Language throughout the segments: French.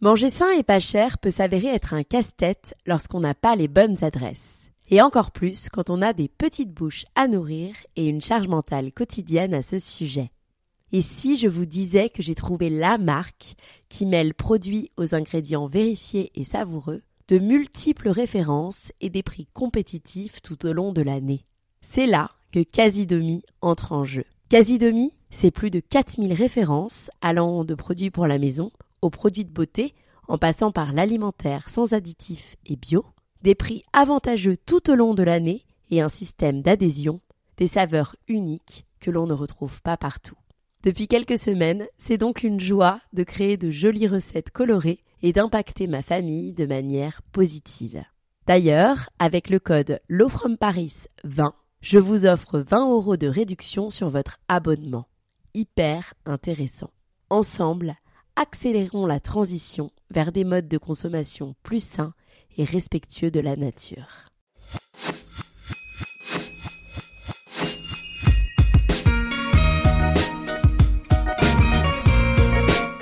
Manger sain et pas cher peut s'avérer être un casse-tête lorsqu'on n'a pas les bonnes adresses. Et encore plus quand on a des petites bouches à nourrir et une charge mentale quotidienne à ce sujet. Et si je vous disais que j'ai trouvé la marque qui mêle produits aux ingrédients vérifiés et savoureux, de multiples références et des prix compétitifs tout au long de l'année. C'est là que Casidomi entre en jeu. Casidomi, c'est plus de 4000 références allant de produits pour la maison aux produits de beauté, en passant par l'alimentaire sans additifs et bio, des prix avantageux tout au long de l'année et un système d'adhésion, des saveurs uniques que l'on ne retrouve pas partout. Depuis quelques semaines, c'est donc une joie de créer de jolies recettes colorées et d'impacter ma famille de manière positive. D'ailleurs, avec le code LOFROMPARIS 20, je vous offre 20 euros de réduction sur votre abonnement. Hyper intéressant. Ensemble, accélérons la transition vers des modes de consommation plus sains et respectueux de la nature.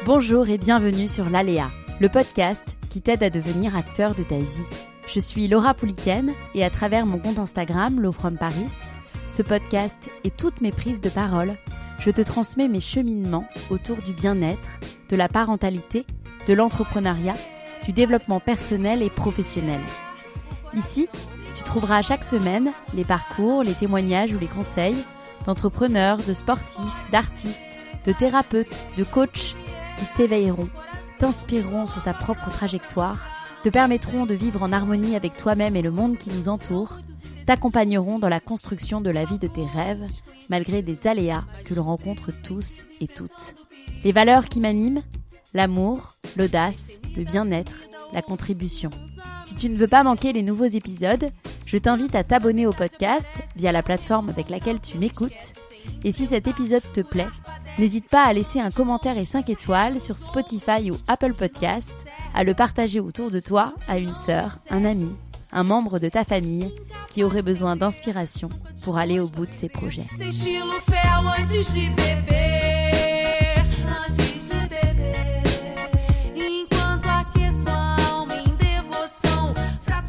Bonjour et bienvenue sur l'Aléa, le podcast qui t'aide à devenir acteur de ta vie. Je suis Laura Pouliken et à travers mon compte Instagram, LoFromParis, Paris, ce podcast et toutes mes prises de parole je te transmets mes cheminements autour du bien-être, de la parentalité, de l'entrepreneuriat, du développement personnel et professionnel. Ici, tu trouveras chaque semaine les parcours, les témoignages ou les conseils d'entrepreneurs, de sportifs, d'artistes, de thérapeutes, de coachs qui t'éveilleront, t'inspireront sur ta propre trajectoire, te permettront de vivre en harmonie avec toi-même et le monde qui nous entoure t'accompagneront dans la construction de la vie de tes rêves, malgré des aléas que l'on rencontre tous et toutes. Les valeurs qui m'animent, l'amour, l'audace, le bien-être, la contribution. Si tu ne veux pas manquer les nouveaux épisodes, je t'invite à t'abonner au podcast via la plateforme avec laquelle tu m'écoutes. Et si cet épisode te plaît, n'hésite pas à laisser un commentaire et 5 étoiles sur Spotify ou Apple Podcasts, à le partager autour de toi, à une sœur, un ami un membre de ta famille qui aurait besoin d'inspiration pour aller au bout de ses projets.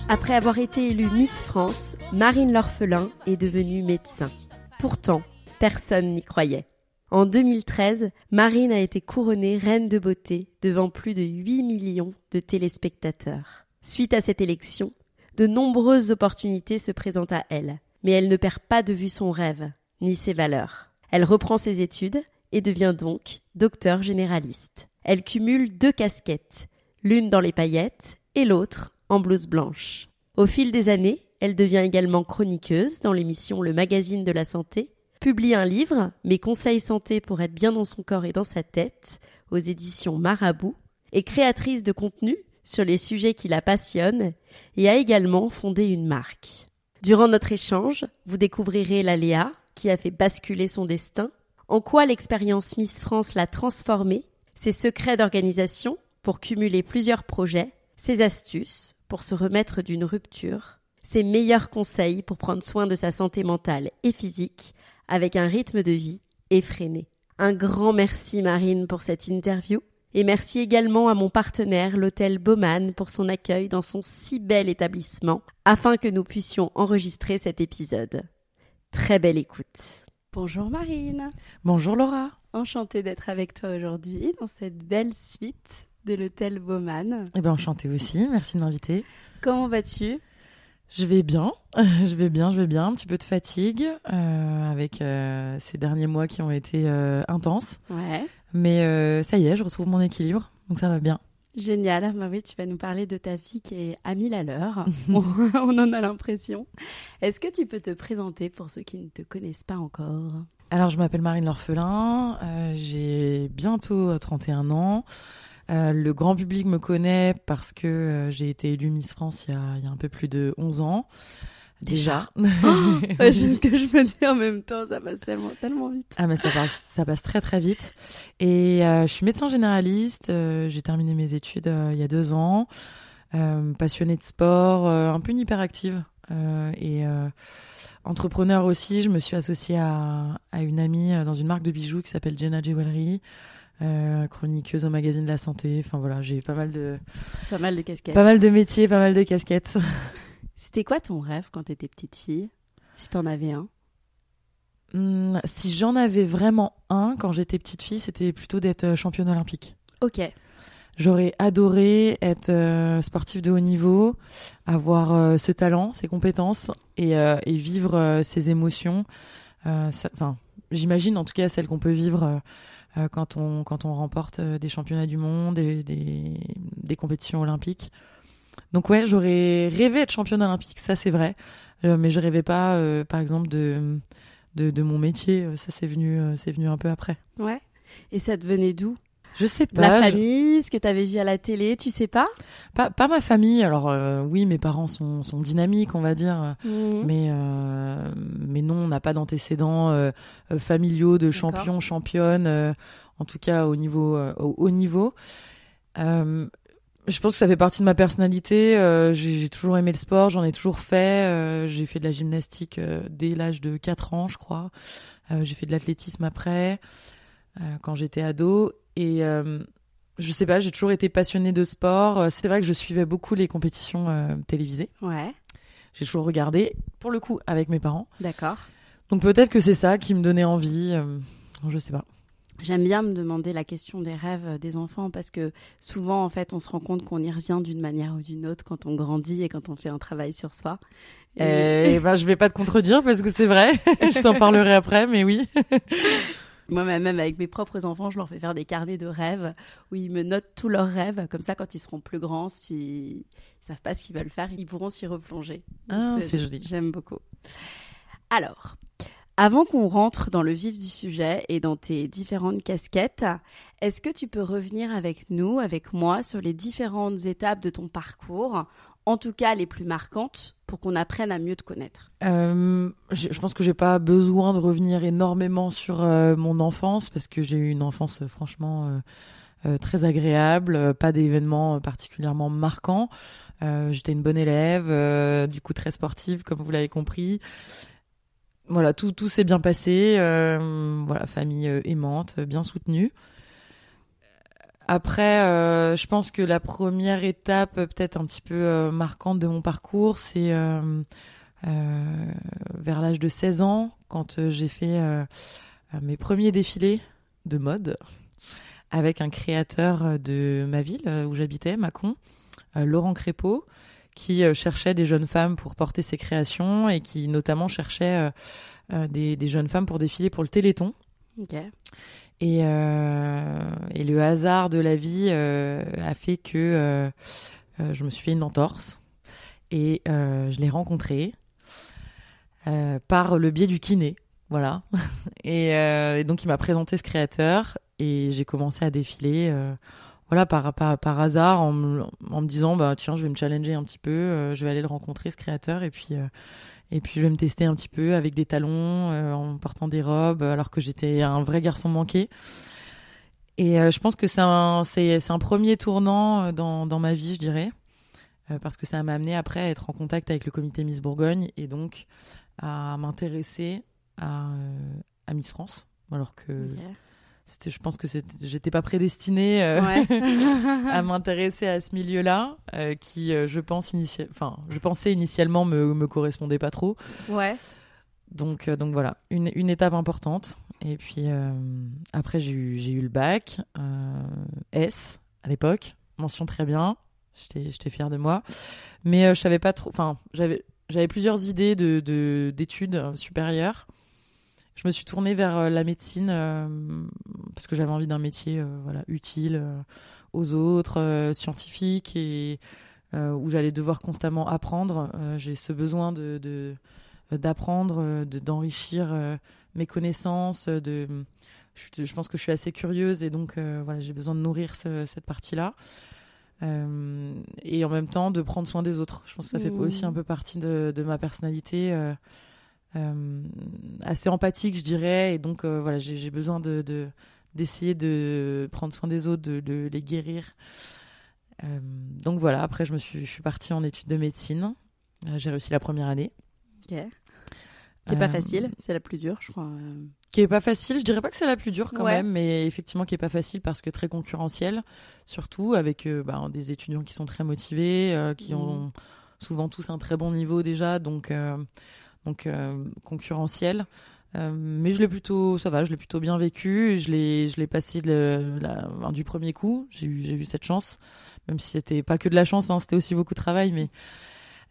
Après avoir été élue Miss France, Marine l'orphelin est devenue médecin. Pourtant, personne n'y croyait. En 2013, Marine a été couronnée reine de beauté devant plus de 8 millions de téléspectateurs. Suite à cette élection, de nombreuses opportunités se présentent à elle. Mais elle ne perd pas de vue son rêve, ni ses valeurs. Elle reprend ses études et devient donc docteur généraliste. Elle cumule deux casquettes, l'une dans les paillettes et l'autre en blouse blanche. Au fil des années, elle devient également chroniqueuse dans l'émission Le Magazine de la Santé, publie un livre, Mes conseils santé pour être bien dans son corps et dans sa tête, aux éditions Marabout, et créatrice de contenu sur les sujets qui la passionnent et a également fondé une marque. Durant notre échange, vous découvrirez la qui a fait basculer son destin, en quoi l'expérience Miss France l'a transformée, ses secrets d'organisation pour cumuler plusieurs projets, ses astuces pour se remettre d'une rupture, ses meilleurs conseils pour prendre soin de sa santé mentale et physique avec un rythme de vie effréné. Un grand merci Marine pour cette interview et merci également à mon partenaire, l'hôtel Baumann, pour son accueil dans son si bel établissement, afin que nous puissions enregistrer cet épisode. Très belle écoute. Bonjour Marine. Bonjour Laura. Enchantée d'être avec toi aujourd'hui dans cette belle suite de l'hôtel Baumann. Et eh bien, enchantée aussi. Merci de m'inviter. Comment vas-tu je vais bien, je vais bien, je vais bien. Un petit peu de fatigue euh, avec euh, ces derniers mois qui ont été euh, intenses. Ouais. Mais euh, ça y est, je retrouve mon équilibre, donc ça va bien. Génial. Ah, bah tu vas nous parler de ta fille qui est à mille à l'heure. on, en a l'impression. Est-ce que tu peux te présenter pour ceux qui ne te connaissent pas encore Alors, je m'appelle Marine L'Orphelin. Euh, j'ai bientôt 31 euh, ans. le grand public me connaît parce que j'ai été élue Miss France il y, a, il y a un peu plus de 11 ans. Déjà. oh ce que je me dis en même temps, ça passe tellement, tellement vite. Ah, mais ça passe, ça passe très très vite. Et euh, je suis médecin généraliste, euh, j'ai terminé mes études euh, il y a deux ans, passionnée de sport, un peu hyperactive et entrepreneur aussi. Je me suis associée à, une amie dans une marque de bijoux qui s'appelle Jenna Jewelry. chroniqueuse au magazine de la santé. Enfin voilà, j'ai pas mal de pas mal de casquettes, pas mal de métiers, pas mal de casquettes. C'était quoi ton rêve quand tu étais petite fille Si t'en avais un hmm, Si j'en avais vraiment un quand j'étais petite fille, c'était plutôt d'être euh, championne olympique. Ok. J'aurais adoré être euh, sportive de haut niveau, avoir euh, ce talent, ces compétences et, vivre ces émotions. Enfin, j'imagine en tout cas celles qu'on peut vivre quand on quand on remporte des championnats du monde et des, des compétitions olympiques. Donc ouais, j'aurais rêvé de championne olympique, ça c'est vrai, euh, mais je rêvais pas, euh, par exemple, de, de, mon métier. Euh, ça c'est venu, c'est venu un peu après. Ouais. Et ça devenait venait d'où je sais pas. La famille, ce que tu avais vu à la télé, tu sais pas Pas, ma famille. Alors oui, mes parents sont, sont dynamiques, on va dire. Mmh. Mais mais non, on n'a pas d'antécédents familiaux de champion, championne. en tout cas au niveau au haut niveau je pense que ça fait partie de ma personnalité. Euh, j'ai toujours aimé le sport, j'en ai toujours fait. Euh, j'ai fait de la gymnastique euh, dès l'âge de 4 ans, je crois. j'ai fait de l'athlétisme après, quand j'étais ado. Et je sais pas, j'ai toujours été passionnée de sport. C'est vrai que je suivais beaucoup les compétitions télévisées. Ouais. J'ai toujours regardé, pour le coup, avec mes parents. D'accord. Donc peut-être que c'est ça qui me donnait envie. je sais pas. J'aime bien me demander la question des rêves euh, des enfants parce que souvent, en fait, on se rend compte qu'on y revient d'une manière ou d'une autre quand on grandit et quand on fait un travail sur soi. Eh et, euh, ben, je vais pas te contredire parce que c'est vrai. je t'en parlerai après, mais oui. Moi, même avec mes propres enfants, je leur fais faire des carnets de rêves où ils me notent tous leurs rêves. Comme ça, quand ils seront plus grands, s'ils savent pas ce qu'ils veulent faire, ils pourront s'y replonger. Ah, c'est joli. J'aime beaucoup. Alors, avant qu'on rentre dans le vif du sujet et dans tes différentes casquettes, est-ce que tu peux revenir avec nous, avec moi, sur les différentes étapes de ton parcours, en tout cas les plus marquantes, pour qu'on apprenne à mieux te connaître euh, je, pense que je n'ai pas besoin de revenir énormément sur euh, mon enfance, parce que j'ai eu une enfance euh, franchement... très agréable, pas d'événements particulièrement marquants. J'étais une bonne élève, du coup très sportive, comme vous l'avez compris voilà, tout, s'est bien passé. Euh, voilà, famille euh, aimante, euh, bien soutenue. Après, je pense que la première étape, peut-être un petit peu marquante de mon parcours, c'est vers l'âge de 16 ans, quand j'ai fait mes premiers défilés de mode avec un créateur de ma ville où j'habitais, Macon, Laurent Crépeau qui euh, cherchait des jeunes femmes pour porter ses créations et qui notamment cherchait euh, euh, des, jeunes femmes pour défiler pour le Téléthon. Et, le hasard de la vie a fait que je me suis fait une entorse et je l'ai rencontrée par le biais du kiné. Voilà. Et, donc, il m'a présenté ce créateur et j'ai commencé à défiler voilà par, par, hasard en, me, disant bah tiens je vais me challenger un petit peu euh, je vais aller le rencontrer ce créateur et puis euh, et puis je vais me tester un petit peu avec des talons euh, en portant des robes alors que j'étais un vrai garçon manqué et je pense que c'est un c'est un premier tournant dans ma vie je dirais parce que ça m'a amené après à être en contact avec le comité Miss Bourgogne et donc à m'intéresser à, Miss France alors que c'était je pense que j'étais pas prédestinée euh, à m'intéresser à ce milieu-là euh, qui euh, je pense enfin je pensais initialement me me correspondait pas trop. Ouais. Donc donc voilà, une, une étape importante et puis après j'ai eu j'ai eu le bac S à l'époque, mention très bien. J'étais fière de moi. Mais je savais pas trop enfin j'avais j'avais plusieurs idées de d'études supérieures je me suis tournée vers euh, la médecine euh, parce que j'avais envie d'un métier euh, voilà, utile aux autres, scientifique et où j'allais devoir constamment apprendre. J'ai ce besoin de, d'apprendre, d'enrichir mes connaissances. De, je, pense que je suis assez curieuse et donc voilà, j'ai besoin de nourrir cette partie-là. et en même temps, de prendre soin des autres. Je pense que ça fait mmh. aussi un peu partie de, ma personnalité. Euh, assez empathique, je dirais. Et donc, euh, voilà, j'ai besoin de, d'essayer de prendre soin des autres, de, les guérir. Euh, donc voilà, après je me suis, je suis partie en études de médecine. j'ai réussi la première année. OK. Qui n'est pas facile, c'est la plus dure, je crois. Qui n'est pas facile, je dirais pas que c'est la plus dure quand même, mais effectivement qui n'est pas facile parce que très concurrentielle, surtout avec bah, des étudiants qui sont très motivés, qui mmh. ont souvent tous un très bon niveau déjà, donc donc euh, concurrentiel. Euh, mais je l'ai plutôt, ça va, je l'ai plutôt bien vécu. Je l'ai, je passé du premier coup. J'ai eu, cette chance, même si c'était pas que de la chance, hein, c'était aussi beaucoup de travail. Mais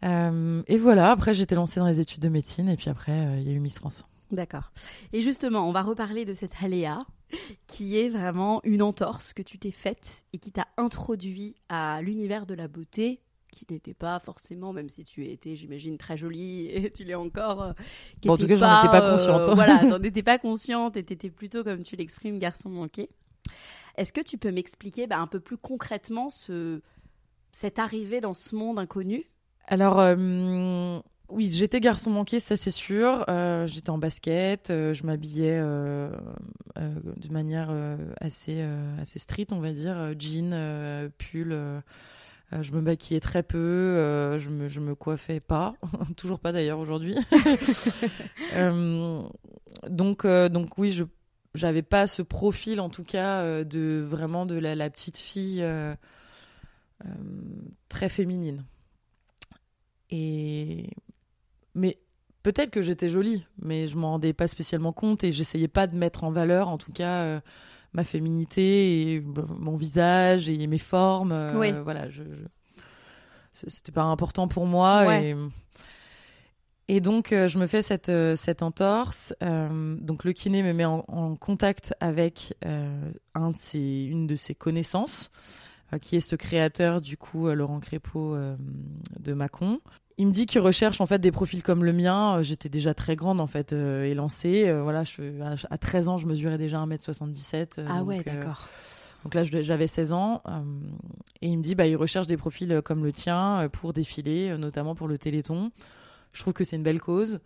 euh, et voilà. Après, j'étais lancée dans les études de médecine, et puis après, il y a eu Miss France. D'accord. Et justement, on va reparler de cette aléa qui est vraiment une entorse que tu t'es faite et qui t'a introduit à l'univers de la beauté qui n'étaient pas forcément, même si tu étais, j'imagine, très jolie et tu l'es encore. Euh, qui en tout cas, j'en étais pas euh, consciente. voilà, t'en étais pas consciente et t'étais plutôt, comme tu l'exprimes, garçon manqué. Est-ce que tu peux m'expliquer bah, un peu plus concrètement ce, cette arrivée dans ce monde inconnu Alors. Euh, oui, j'étais garçon manqué, ça c'est sûr. j'étais en basket, je m'habillais de manière assez, assez street, on va dire. Jean, pull, euh, je me maquillais très peu, euh, je, me, me coiffais pas, toujours pas d'ailleurs aujourd'hui. Euh, donc, donc oui, je j'avais pas ce profil en tout cas de vraiment de la, petite fille très féminine. Et mais peut-être que j'étais jolie, mais je m'en rendais pas spécialement compte et j'essayais pas de mettre en valeur en tout cas ma féminité et bah, mon visage et mes formes. Euh, voilà, je, c'était pas important pour moi. Et... donc, euh, je me fais cette, euh, cette entorse. donc, le kiné me met en, contact avec un de une de ses connaissances qui est ce créateur du coup Laurent Crépeau de Macon il me dit qu'il recherche en fait des profils comme le mien. Euh, j'étais déjà très grande en fait euh, et lancée. Euh, voilà, à 13 ans, je mesurais déjà 1m77. ah ouais, d'accord. donc là, j'avais 16 ans et il me dit bah il recherche des profils comme le tien pour défiler, notamment pour le Téléthon. Je trouve que c'est une belle cause.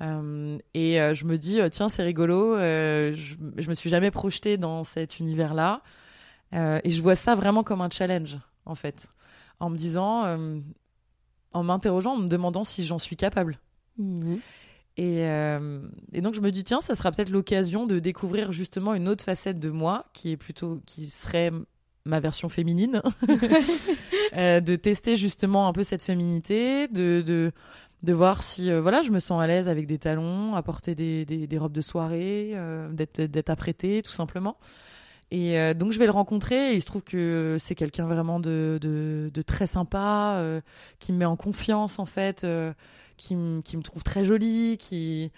et je me dis, tiens, c'est rigolo, je, je, me suis jamais projetée dans cet univers-là. et je vois ça vraiment comme un challenge, en fait. En me disant, en m'interrogeant, en me demandant si j'en suis capable. Mhm. Euh, et, donc je me dis tiens, ça sera peut-être l'occasion de découvrir justement une autre facette de moi qui est plutôt qui serait ma version féminine, euh, de tester justement un peu cette féminité, de, de, voir si euh, voilà je me sens à l'aise avec des talons, à porter des, robes de soirée, d'être d'être apprêtée tout simplement. Et euh, donc je vais le rencontrer. Et il se trouve que c'est quelqu'un vraiment de, de, très sympa, euh, qui me met en confiance en fait, euh, qui, qui, me trouve très jolie, qui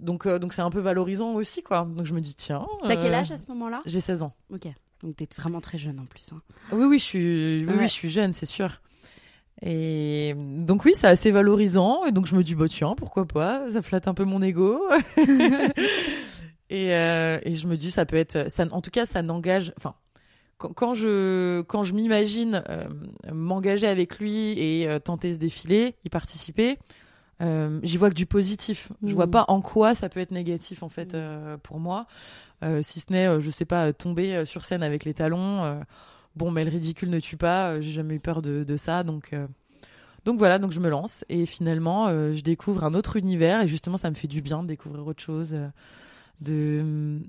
donc donc c'est un peu valorisant aussi quoi. Donc je me dis tiens. T'as quel âge à ce moment-là J'ai 16 ans. Ok. Donc t'es vraiment très jeune en plus. Hein. Oui oui je suis oui, oui je suis jeune c'est sûr. Et donc oui, c'est assez valorisant. Et donc je me dis bah tiens pourquoi pas, ça flatte un peu mon ego. Et, euh, et, je me dis, ça peut être. Ça, en tout cas, ça n'engage. Enfin, quand, quand, je, quand je m'imagine euh, m'engager avec lui et euh, tenter ce défilé, y participer, j'y vois que du positif. Je vois mm. pas en quoi ça peut être négatif, en fait, pour moi. si ce n'est, je sais pas, tomber sur scène avec les talons. bon, mais le ridicule ne tue pas. J'ai jamais eu peur de, de ça. Donc. Donc voilà, donc je me lance et finalement je découvre un autre univers et justement ça me fait du bien de découvrir autre chose, de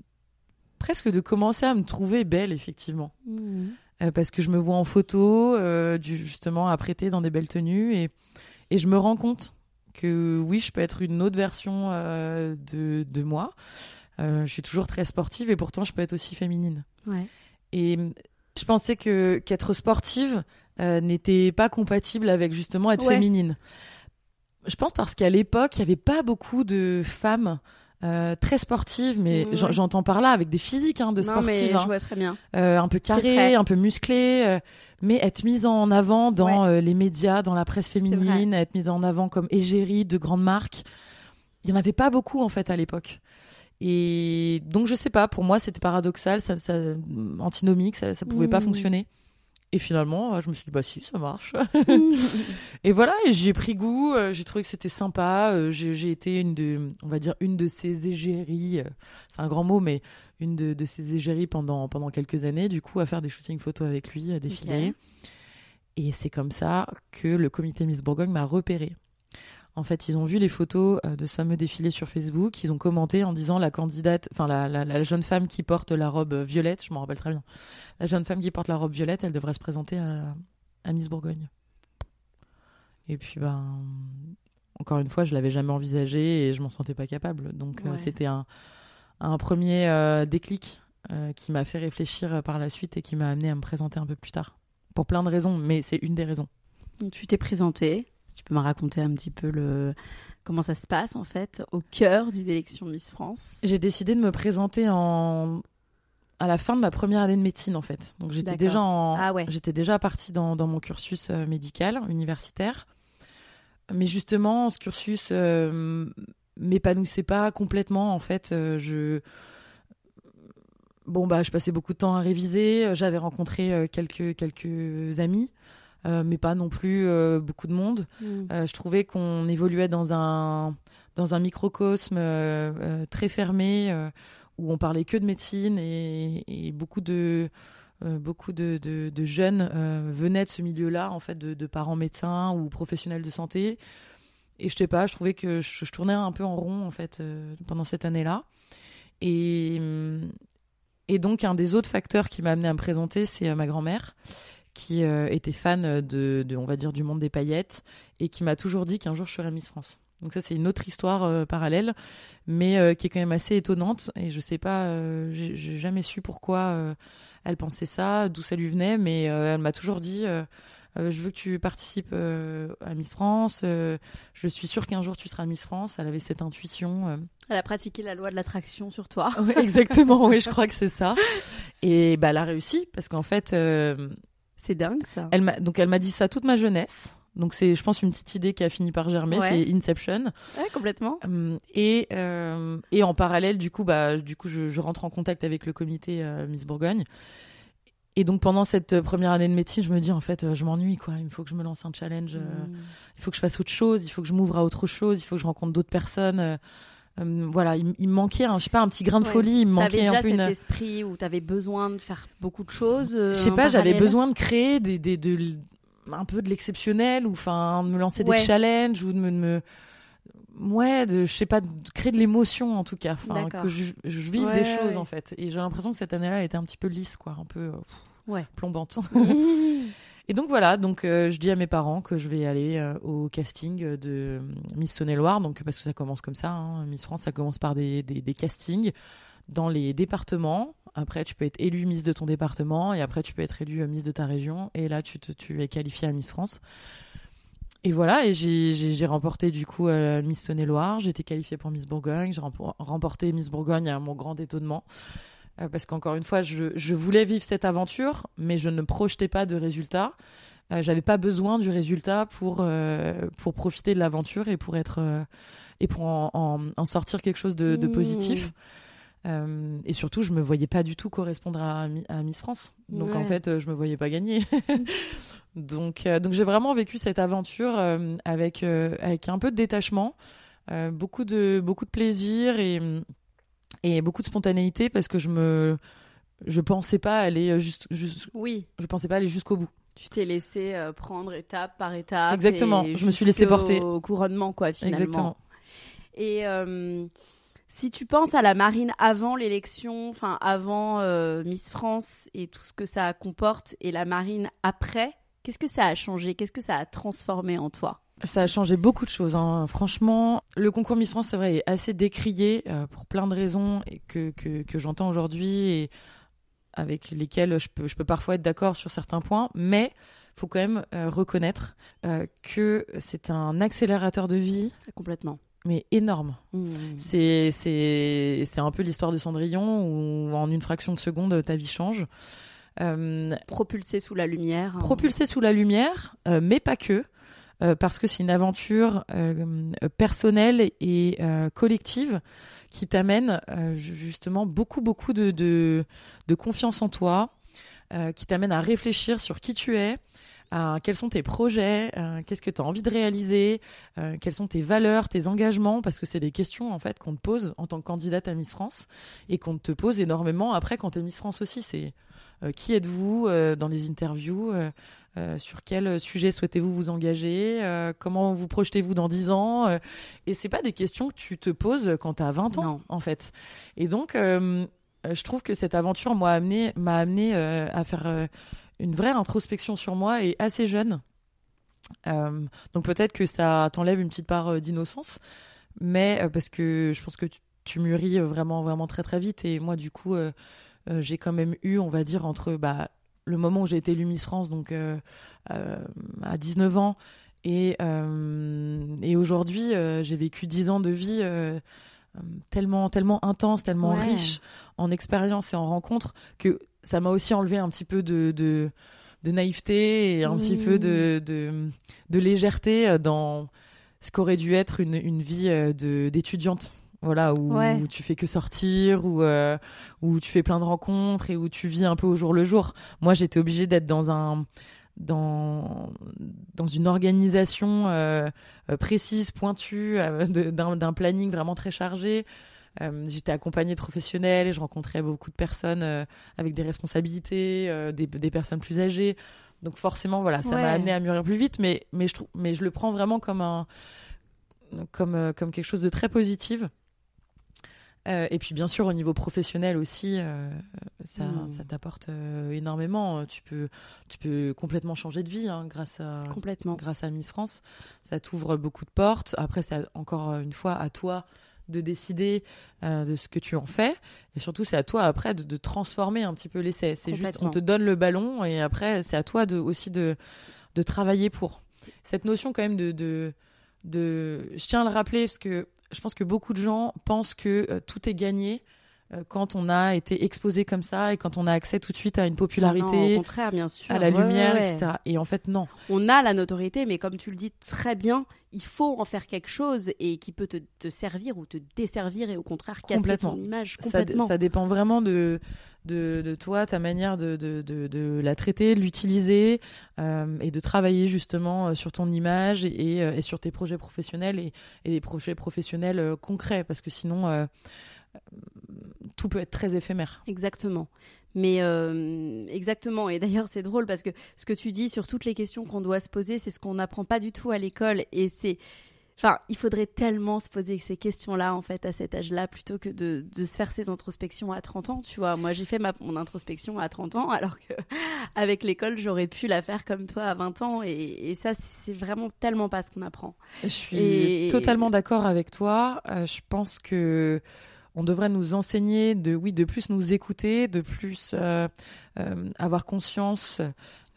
presque de commencer à me trouver belle, effectivement. Mmh. Euh, parce que je me vois en photo, euh, du, justement, apprêtée dans des belles tenues. Et, et je me rends compte que oui, je peux être une autre version euh, de, de, moi. je suis toujours très sportive et pourtant, je peux être aussi féminine. Et je pensais que qu'être sportive n'était pas compatible avec justement être féminine. Je pense parce qu'à l'époque, il n'y avait pas beaucoup de femmes euh, très sportive, mais j'entends par là avec des physiques hein, de sportive. Hein. Euh, un peu carré, un peu musclé, euh, mais être mise en avant dans les médias, dans la presse féminine, être mise en avant comme égérie de grandes marques. Il n'y en avait pas beaucoup en fait à l'époque. Et donc je sais pas, pour moi c'était paradoxal, antinomique, ça, pouvait pas mmh. fonctionner. Et finalement, euh, je me suis dit, bah si, ça marche. et voilà, j'ai pris goût, euh, j'ai trouvé que c'était sympa. Euh, j'ai été une de, on va dire, une de ces égéries, c'est un grand mot, mais une de, ces égéries pendant, pendant quelques années, du coup, à faire des shootings photos avec lui, à défiler. Et c'est comme ça que le comité Miss Bourgogne m'a repéré. En fait, ils ont vu les photos euh, de ce fameux défilé sur Facebook, ils ont commenté en disant la candidate, enfin la, jeune femme qui porte la robe euh, violette, je m'en rappelle très bien, la jeune femme qui porte la robe violette, elle devrait se présenter à, Miss Bourgogne. Et puis, ben, encore une fois, je l'avais jamais envisagé et je m'en sentais pas capable. Donc, euh, c'était un, premier déclic qui m'a fait réfléchir par la suite et qui m'a amené à me présenter un peu plus tard. Pour plein de raisons, mais c'est une des raisons. tu t'es présentée tu peux me raconter un petit peu le, comment ça se passe en fait au cœur d'une élection Miss France. J'ai décidé de me présenter à la fin de ma première année de médecine en fait. Donc j'étais déjà en... Ah j'étais déjà partie dans, mon cursus euh, médical universitaire. Mais justement, ce cursus ne euh, m'épanouissait pas complètement en fait, euh, je bon bah je passais beaucoup de temps à réviser, j'avais rencontré quelques quelques amis euh, mais pas non plus euh, beaucoup de monde. Mm. Euh, je trouvais qu'on évoluait dans un, dans un microcosme très fermé où on parlait que de médecine et, beaucoup de beaucoup de, jeunes venaient de ce milieu-là, en fait, de, parents médecins ou professionnels de santé. Et je sais pas, je trouvais que je, tournais un peu en rond, en fait, pendant cette année-là. Et, et donc, un des autres facteurs qui m'a amené à me présenter, c'est ma grand-mère, qui euh, était fan de, on va dire, du monde des paillettes et qui m'a toujours dit qu'un jour je serais Miss France. Donc ça, c'est une autre histoire euh, parallèle, mais euh, qui est quand même assez étonnante. Et je sais pas, je j'ai jamais su pourquoi elle pensait ça, d'où ça lui venait, mais elle m'a toujours dit. je veux que tu participes à Miss France. je suis sûre qu'un jour tu seras Miss France. Elle avait cette intuition. Elle a pratiqué la loi de l'attraction sur toi. exactement. oui, je crois que c'est ça. Et bah, elle a réussi parce qu'en fait, c'est dingue ça. Elle donc elle m'a dit ça toute ma jeunesse. Donc c'est, je pense, une petite idée qui a fini par germer, c'est Inception. Ouais, complètement. Euh, et, euh, et en parallèle, du coup, bah, du coup, je, rentre en contact avec le comité euh, Miss Bourgogne. Et donc pendant cette première année de médecine, je me dis en fait, je m'ennuie quoi. Il faut que je me lance un challenge. Hmm. Il faut que je fasse autre chose. Il faut que je m'ouvre à autre chose. Il faut que je rencontre d'autres personnes. Euh, voilà, il, me manquait, je sais pas, un petit grain de folie, il me manquait un peu cet esprit où tu avais besoin de faire beaucoup de choses. Euh, je sais pas, j'avais besoin de créer des, des de, un peu de l'exceptionnel ou enfin de me lancer des challenges ou de me, ouais, de je sais pas, de créer de l'émotion en tout cas, que je, vive des choses en fait. Et j'ai l'impression que cette année-là elle était un petit peu lisse quoi, un peu euh, plombante. Et donc voilà, donc euh, je dis à mes parents que je vais aller euh, au casting de euh, Miss Saône-et-Loire, donc parce que ça commence comme ça, hein. Miss France, ça commence par des, des, castings dans les départements. Après, tu peux être élu Miss de ton département et après, tu peux être élu Miss de ta région. Et là, tu, te, tu es qualifié à Miss France. Et voilà, et j'ai remporté du coup Miss Saône-et-Loire, j'étais qualifiée pour Miss Bourgogne, j'ai remporté Miss Bourgogne à mon grand étonnement. Euh, parce qu'encore une fois, je, voulais vivre cette aventure, mais je ne projetais pas de résultat. Euh, J'avais pas besoin du résultat pour, euh, pour profiter de l'aventure et pour, être, euh, et pour en, en, sortir quelque chose de, mmh. positif. et surtout, je me voyais pas du tout correspondre à, Miss France. Donc en fait, je me voyais pas gagner. donc, donc j'ai vraiment vécu cette aventure avec avec un peu de détachement, beaucoup de beaucoup de plaisir et et beaucoup de spontanéité parce que je me je pensais pas aller euh, juste, juste oui je pensais pas aller jusqu'au bout tu t'es laissé euh, prendre étape par étape exactement je me suis laissé porter au couronnement quoi finalement exactement et euh, si tu penses à la marine avant l'élection enfin avant Miss France et tout ce que ça comporte et la marine après qu'est-ce que ça a changé qu'est-ce que ça a transformé en toi ça a changé beaucoup de choses. Hein. Franchement, le concours Miss France, c'est vrai, est assez décrié euh, pour plein de raisons que, que, j'entends aujourd'hui et avec lesquelles je peux, je peux parfois être d'accord sur certains points, mais faut quand même euh, reconnaître euh, que c'est un accélérateur de vie. Complètement. Mais énorme. Mmh. C'est, un peu l'histoire de Cendrillon où en une fraction de seconde, ta vie change. propulsé sous la lumière. Hein. Propulsé sous la lumière, mais pas que. Euh, parce que c'est une aventure euh, personnelle et euh, collective qui t'amène justement beaucoup, beaucoup de, confiance en toi, qui t'amène à réfléchir sur qui tu es, à quels sont tes projets, qu'est-ce que tu as envie de réaliser, quelles sont tes valeurs, tes engagements, parce que c'est des questions en fait qu'on te pose en tant que candidate à Miss France et qu'on te pose énormément après quand tu es Miss France aussi. C'est qui êtes-vous dans les interviews euh, sur quel sujet souhaitez-vous vous engager euh, Comment vous projetez-vous dans 10 ans Et euh, Et c'est pas des questions que tu te poses quand tu as 20 ans, en fait. Et donc, je trouve que cette aventure m'a amené, m'a amené à faire une vraie introspection sur moi et assez jeune. donc peut-être que ça t'enlève une petite part d'innocence, mais parce que je pense que tu, tu, mûris vraiment, vraiment très, très vite. Et moi, du coup, j'ai quand même eu, on va dire, entre... Bah, le moment où j'ai été élue Miss France, donc euh, euh, à 19 ans, et, euh, aujourd'hui, j'ai vécu 10 ans de vie tellement tellement intense, tellement riche en expériences et en rencontres que ça m'a aussi enlevé un petit peu de, de, naïveté et un petit peu mmh. de, légèreté dans ce qu'aurait dû être une, une vie d'étudiante voilà où, tu fais que sortir où euh, où tu fais plein de rencontres et où tu vis un peu au jour le jour moi j'étais obligée d'être dans un dans dans une organisation euh, précise pointue euh, d'un planning vraiment très chargé j'étais accompagnée de professionnels et je rencontrais beaucoup de personnes avec des responsabilités des, personnes plus âgées donc forcément voilà ça m'a amené à mûrir plus vite mais mais je mais je le prends vraiment comme un comme comme quelque chose de très positif euh, et puis bien sûr au niveau professionnel aussi, euh, hmm. ça, t'apporte euh, énormément. Tu peux, tu peux complètement changer de vie hein, grâce à complètement. grâce à Miss France. Ça t'ouvre beaucoup de portes. Après, c'est encore une fois à toi de décider de ce que tu en fais. Et surtout, c'est à toi après de, transformer un petit peu l'essai. C'est juste, on te donne le ballon et après, c'est à toi de aussi de, de travailler pour. Cette notion quand même de je tiens à le rappeler parce que je pense que beaucoup de gens pensent que euh, tout est gagné euh, quand on a été exposé comme ça et quand on a accès tout de suite à une popularité, au contraire, bien sûr, à la lumière, etc. Et en fait, non. On a la notoriété, mais comme tu le dis très bien, il faut en faire quelque chose et qui peut te, servir ou te desservir et au contraire casser ton image complètement. Ça, dépend vraiment de, de, toi, ta manière de, de, la traiter, de l'utiliser euh, et de travailler justement euh, sur ton image et, sur tes projets professionnels et, des projets professionnels concrets parce que sinon tout peut être très éphémère. Exactement. Mais euh, exactement. Et d'ailleurs, c'est drôle parce que ce que tu dis sur toutes les questions qu'on doit se poser, c'est ce qu'on n'apprend pas du tout à l'école. Et c'est. Enfin, il faudrait tellement se poser ces questions-là, en fait, à cet âge-là, plutôt que de, se faire ces introspections à 30 ans, tu vois. Moi, j'ai fait ma, mon introspection à 30 ans, alors que avec l'école, j'aurais pu la faire comme toi à 20 ans. Et, ça, c'est vraiment tellement pas ce qu'on apprend. Je suis totalement d'accord avec toi. Euh, je pense que on devrait nous enseigner de, oui, de plus nous écouter, de plus euh, euh, avoir conscience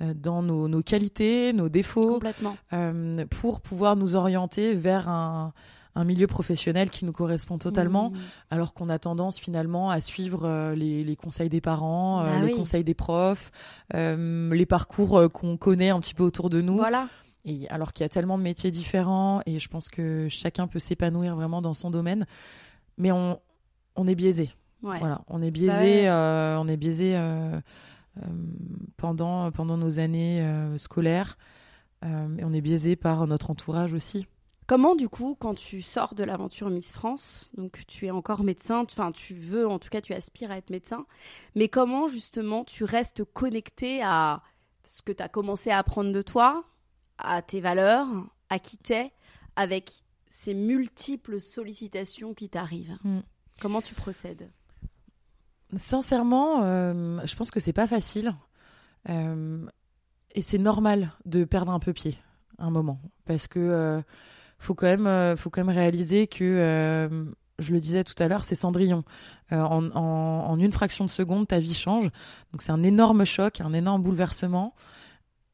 euh, dans nos, nos, qualités, nos défauts, pour pouvoir nous orienter vers un, un milieu professionnel qui nous correspond totalement, mmh. alors qu'on a tendance finalement à suivre les, les, conseils des parents, bah les conseils des profs, les parcours qu'on connaît un petit peu autour de nous. Et alors qu'il y a tellement de métiers différents et je pense que chacun peut s'épanouir vraiment dans son domaine. Mais on, on est biaisé. Voilà, on est biaisé, bah euh, on est biaisé euh, euh, pendant pendant nos années scolaires. et on est biaisé par notre entourage aussi. Comment du coup, quand tu sors de l'aventure Miss France, donc tu es encore médecin, enfin tu veux, en tout cas tu aspires à être médecin, mais comment justement tu restes connecté à ce que tu as commencé à apprendre de toi, à tes valeurs, à qui t'es, avec ces multiples sollicitations qui t'arrivent hmm. Comment tu procèdes Sincèrement, euh, je pense que c'est pas facile. Euh, et c'est normal de perdre un peu pied un moment. Parce que euh, faut, quand même, faut quand même réaliser que, je le disais tout à l'heure, c'est Cendrillon. En, en, une fraction de seconde, ta vie change. Donc c'est un énorme choc, un énorme bouleversement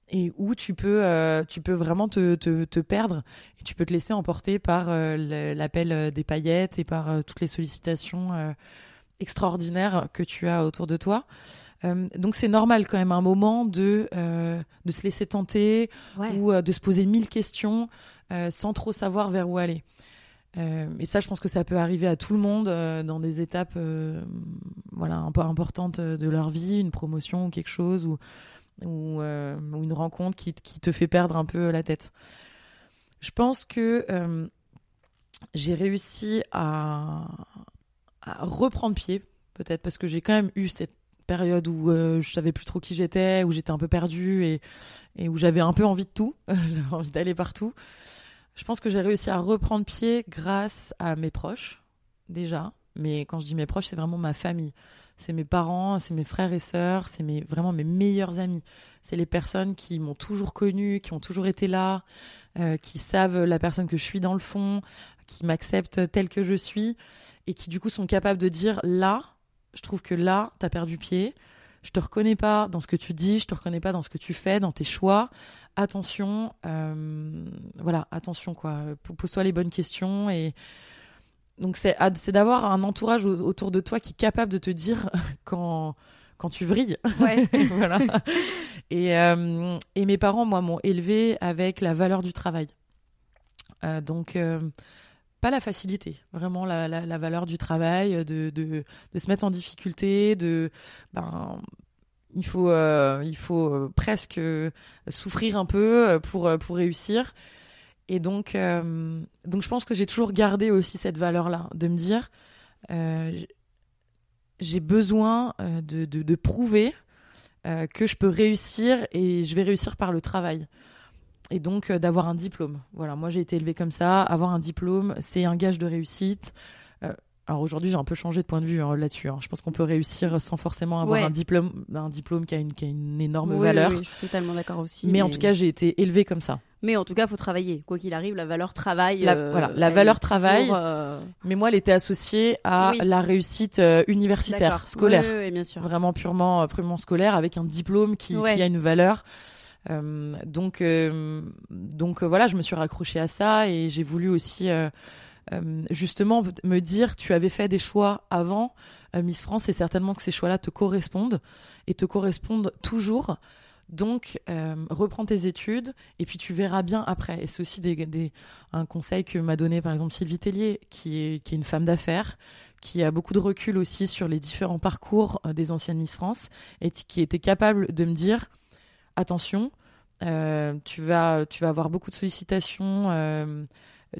et où tu peux, euh, tu peux vraiment te, te, perdre et tu peux te laisser emporter par euh, l'appel euh, des paillettes et par toutes les sollicitations extraordinaires que tu as autour de toi. donc c'est normal quand même un moment de, de se laisser tenter ou de se poser mille questions sans trop savoir vers où aller. et ça, je pense que ça peut arriver à tout le monde dans des étapes voilà, un peu importantes de leur vie, une promotion ou quelque chose. Ou euh, ou, une rencontre qui, te fait perdre un peu la tête. Je pense que euh, j'ai réussi à, à, reprendre pied, peut-être parce que j'ai quand même eu cette période où euh, je savais plus trop qui j'étais, où j'étais un peu perdue et, et où j'avais un peu envie de tout, envie d'aller partout. Je pense que j'ai réussi à reprendre pied grâce à mes proches, déjà. Mais quand je dis mes proches, c'est vraiment ma famille c'est mes parents, c'est mes frères et sœurs, c'est mes, vraiment mes meilleurs amis. C'est les personnes qui m'ont toujours connue, qui ont toujours été là, euh, qui savent la personne que je suis dans le fond, qui m'acceptent telle que je suis et qui du coup sont capables de dire là, je trouve que là, t'as perdu pied. Je te reconnais pas dans ce que tu dis, je te reconnais pas dans ce que tu fais, dans tes choix. Attention, euh, voilà, attention quoi. Pose-toi les bonnes questions et donc c'est d'avoir un entourage autour de toi qui est capable de te dire quand quand tu vrilles. Euh, et, mes parents, moi, m'ont élevé avec la valeur du travail. Euh, donc, euh, pas la facilité, vraiment la, la, valeur du travail, de, de, de, se mettre en difficulté, de. Ben, il faut, il faut presque souffrir un peu pour, pour réussir. Et donc, euh, donc je pense que j'ai toujours gardé aussi cette valeur-là, de me dire, euh, j'ai besoin euh, de, prouver que je peux réussir et je vais réussir par le travail. Et donc d'avoir un diplôme. Voilà, moi j'ai été élevée comme ça. Avoir un diplôme, c'est un gage de réussite. Alors aujourd'hui, j'ai un peu changé de point de vue hein, là-dessus. Hein. Je pense qu'on peut réussir sans forcément avoir un diplôme, un diplôme qui a une, qui une énorme valeur. Oui, je suis totalement d'accord aussi. Mais, en tout cas, j'ai été élevée comme ça. Mais en tout cas, il faut travailler. Quoi qu'il arrive, la valeur travail. La, euh, voilà, la valeur travail. Euh, mais moi, elle était associée à la réussite euh, universitaire, scolaire. bien sûr. Vraiment purement, purement scolaire, avec un diplôme qui, a une valeur. donc, donc voilà, je me suis raccrochée à ça et j'ai voulu aussi. Euh, justement me dire tu avais fait des choix avant euh, Miss France et certainement que ces choix-là te correspondent et te correspondent toujours. Donc euh, reprends tes études et puis tu verras bien après. Et c'est aussi un conseil que m'a donné par exemple Sylvie Tellier, qui est, qui est une femme d'affaires, qui a beaucoup de recul aussi sur les différents parcours des anciennes Miss France et qui était capable de me dire attention, tu vas tu vas avoir beaucoup de sollicitations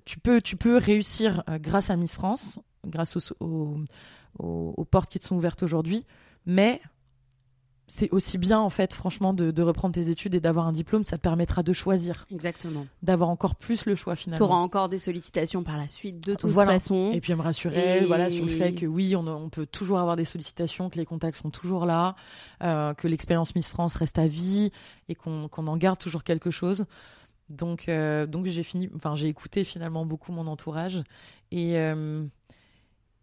tu peux, tu peux réussir euh, grâce à Miss France, grâce aux, portes qui te sont ouvertes aujourd'hui, mais c'est aussi bien en fait franchement de, reprendre tes études et d'avoir un diplôme ça te permettra de choisir exactement d'avoir encore plus le choix finalement tu auras encore des sollicitations par la suite de toute façon et puis me rassurer voilà sur le fait que oui on, peut toujours avoir des sollicitations que les contacts sont toujours là euh, que l'expérience Miss France reste à vie et qu'on en garde toujours quelque chose donc, euh, donc j'ai fini, enfin, j'ai écouté finalement beaucoup mon entourage. Et, euh,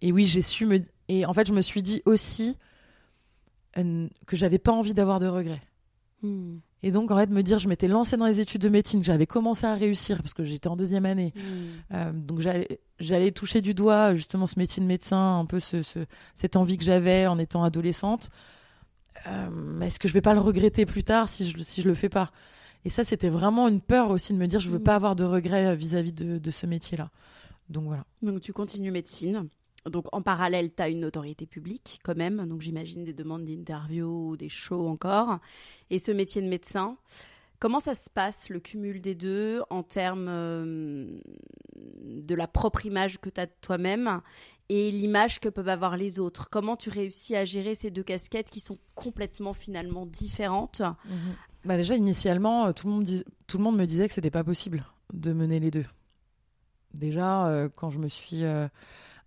et oui, j'ai su me. Et en fait, je me suis dit aussi euh, que j'avais pas envie d'avoir de regrets. Hmm. Et donc, en fait, me dire, je m'étais lancée dans les études de médecine, j'avais commencé à réussir parce que j'étais en deuxième année. Hmm. donc, j'allais toucher du doigt justement ce métier de médecin, un peu ce, cette envie que j'avais en étant adolescente. Est-ce que je vais pas le regretter plus tard si je, si je le fais pas et ça, c'était vraiment une peur aussi de me dire, je veux mm. pas avoir de regrets euh, vis-à-vis de, ce métier-là. Donc voilà. Donc tu continues médecine. Donc en parallèle, tu as une autorité publique quand même. Donc j'imagine des demandes d'interviews, des shows encore. Et ce métier de médecin, comment ça se passe le cumul des deux en termes euh, de la propre image que tu as de toi-même et l'image que peuvent avoir les autres Comment tu réussis à gérer ces deux casquettes qui sont complètement finalement différentes mm-hmm. Bah, déjà, initialement, euh, tout le, monde tout le monde me disait que c'était pas possible de mener les deux. Déjà, euh, quand je me suis euh,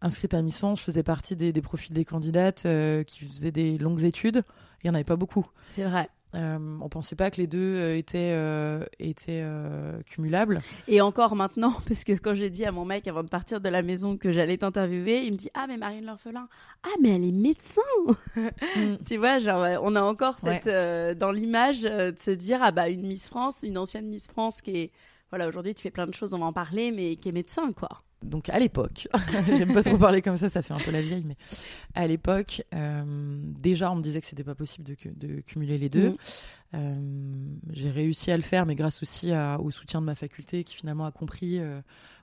inscrite à Misson, je faisais partie des, profils des candidates qui faisaient des longues études. Il n'y en avait pas beaucoup. C'est vrai. Euh, on pensait pas que les deux euh, étaient, euh, étaient euh, cumulables. Et encore maintenant, parce que quand j'ai dit à mon mec avant de partir de la maison que j'allais t'interviewer, il me dit Ah, mais Marine l'orphelin, ah, mais elle est médecin mm. Tu vois, genre, on a encore dans l'image de se dire Ah, bah, une Miss France, une ancienne Miss France qui est. Voilà, aujourd'hui, tu fais plein de choses, on va en parler, mais qui est médecin, quoi. Donc à l'époque, j'aime pas trop parler comme ça, ça fait un peu la vieille, mais à l'époque, euh, déjà on me disait que c'était pas possible de, cumuler les deux. Mm. Euh, j'ai réussi à le faire, mais grâce aussi au soutien de ma faculté qui finalement a compris euh,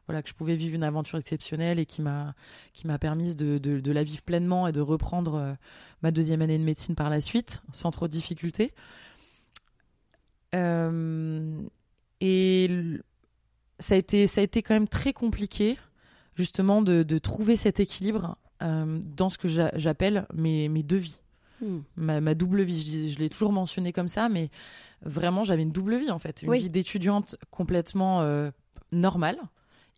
voilà, que je pouvais vivre une aventure exceptionnelle et qui m'a qui permise de, de, la vivre pleinement et de reprendre ma deuxième année de médecine par la suite, sans trop de difficultés. et ça a été, ça a été quand même très compliqué, justement, de, trouver cet équilibre euh, dans ce que j'appelle mes, deux vies. Hmm. Ma, double vie, je, l'ai toujours mentionné comme ça, mais vraiment, j'avais une double vie, en fait. Une vie d'étudiante complètement euh, normale,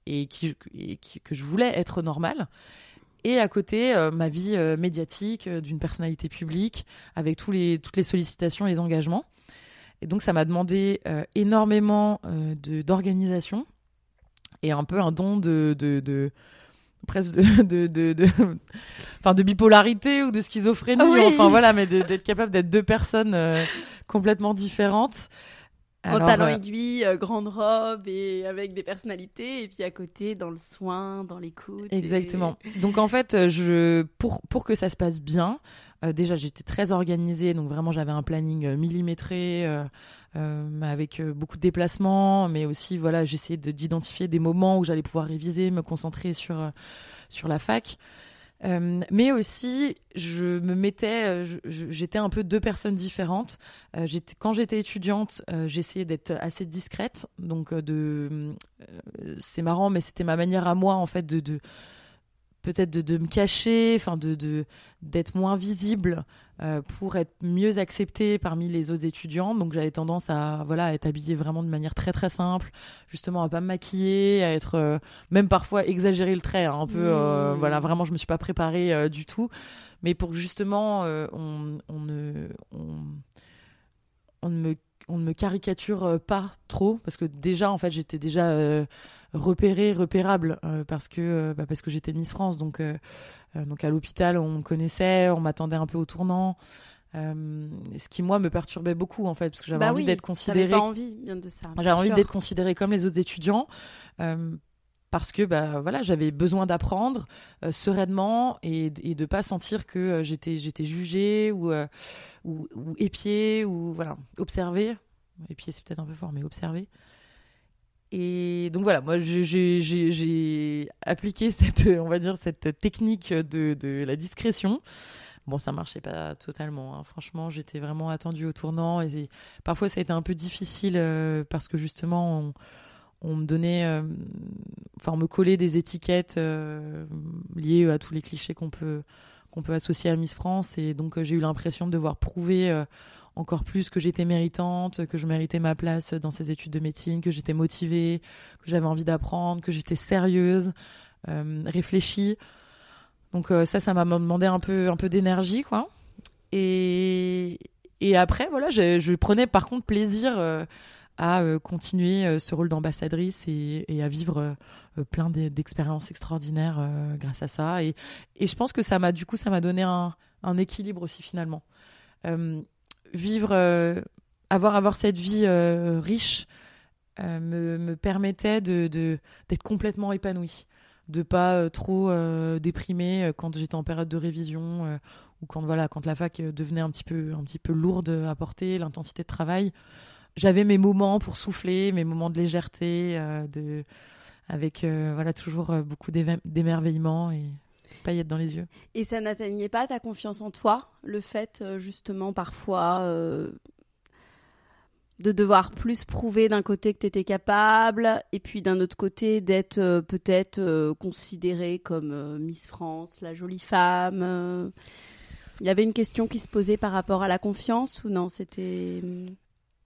et, qui, que je voulais être normale et à côté euh, ma vie médiatique d'une personnalité publique avec tous les, toutes les sollicitations les engagements. Et donc ça m'a demandé énormément d'organisation, et un peu un don de, de, de presque de, de, de, enfin de bipolarité ou de schizophrénie enfin voilà mais d'être capable d'être deux personnes euh, complètement différentes En euh, aiguille euh, grande robe et avec des personnalités et puis à côté dans le soin dans l'écoute exactement donc en fait je pour pour que ça se passe bien déjà j'étais très organisée donc vraiment j'avais un planning millimétré euh, avec euh, beaucoup de déplacements, mais aussi voilà, j'essayais d'identifier des moments où j'allais pouvoir réviser, me concentrer sur euh, sur la fac. mais aussi, je me mettais, j'étais un peu deux personnes différentes. quand j'étais étudiante, j'essayais d'être assez discrète. Donc, de, c'est marrant, mais c'était ma manière à moi, en fait, de, de, peut-être de, me cacher, enfin de d'être moins visible euh, pour être mieux acceptée parmi les autres étudiants. Donc j'avais tendance à voilà à être habillée vraiment de manière très très simple, justement à pas me maquiller, à être euh, même parfois exagérer le trait, hein, un peu euh, mmh. voilà vraiment je me suis pas préparée du tout, mais pour que justement on, ne me caricature pas trop parce que déjà en fait j'étais déjà Repéré, repérable, euh, parce que euh, bah, parce que j'étais Miss France, donc euh, donc à l'hôpital on me connaissait, on m'attendait un peu au tournant. ce qui moi me perturbait beaucoup en fait parce que j'avais bah envie d'être considérée envie bien de ça j'avais envie d'être considérée comme les autres étudiants parce que bah voilà j'avais besoin d'apprendre sereinement et, et, de pas sentir que j'étais j'étais jugée ou, ou, ou épiée ou voilà observée épiée c'est peut-être un peu fort mais observée et donc voilà, moi j'ai appliqué cette, on va dire, cette technique de, la discrétion. Bon, ça marchait pas totalement. Hein. Franchement, j'étais vraiment attendue au tournant. Et parfois, ça a été un peu difficile euh, parce que justement, on, me donnait, euh, enfin, me collait des étiquettes euh, liées à tous les clichés qu'on peut qu'on peut associer à Miss France. Et donc, j'ai eu l'impression de devoir prouver encore plus que j'étais méritante, que je méritais ma place dans ces études de médecine, que j'étais motivée, que j'avais envie d'apprendre, que j'étais sérieuse, euh, réfléchie. Donc euh, ça, ça m'a demandé un peu, un peu d'énergie, quoi. Et, et après, voilà, je, prenais par contre plaisir euh, à continuer ce rôle d'ambassadrice et, et, à vivre plein d'expériences extraordinaires grâce à ça. Et, et, je pense que ça m'a, du coup, ça m'a donné un, un équilibre aussi finalement vivre, euh, avoir, avoir cette vie euh, riche euh, me, permettait d'être de, d'être complètement épanouie, de pas trop déprimer quand j'étais en période de révision ou quand voilà quand la fac devenait un petit peu un petit peu lourde à porter, l'intensité de travail. J'avais mes moments pour souffler, mes moments de légèreté, de avec voilà toujours beaucoup d'émerveillement et paillettes dans les yeux. Et ça n'atteignait pas ta confiance en toi, le fait euh, justement parfois euh, de devoir plus prouver d'un côté que tu étais capable, et puis d'un autre côté d'être euh, peut-être considéré considérée comme Miss France, la jolie femme. Il y avait une question qui se posait par rapport à la confiance ou non C'était. Hmm.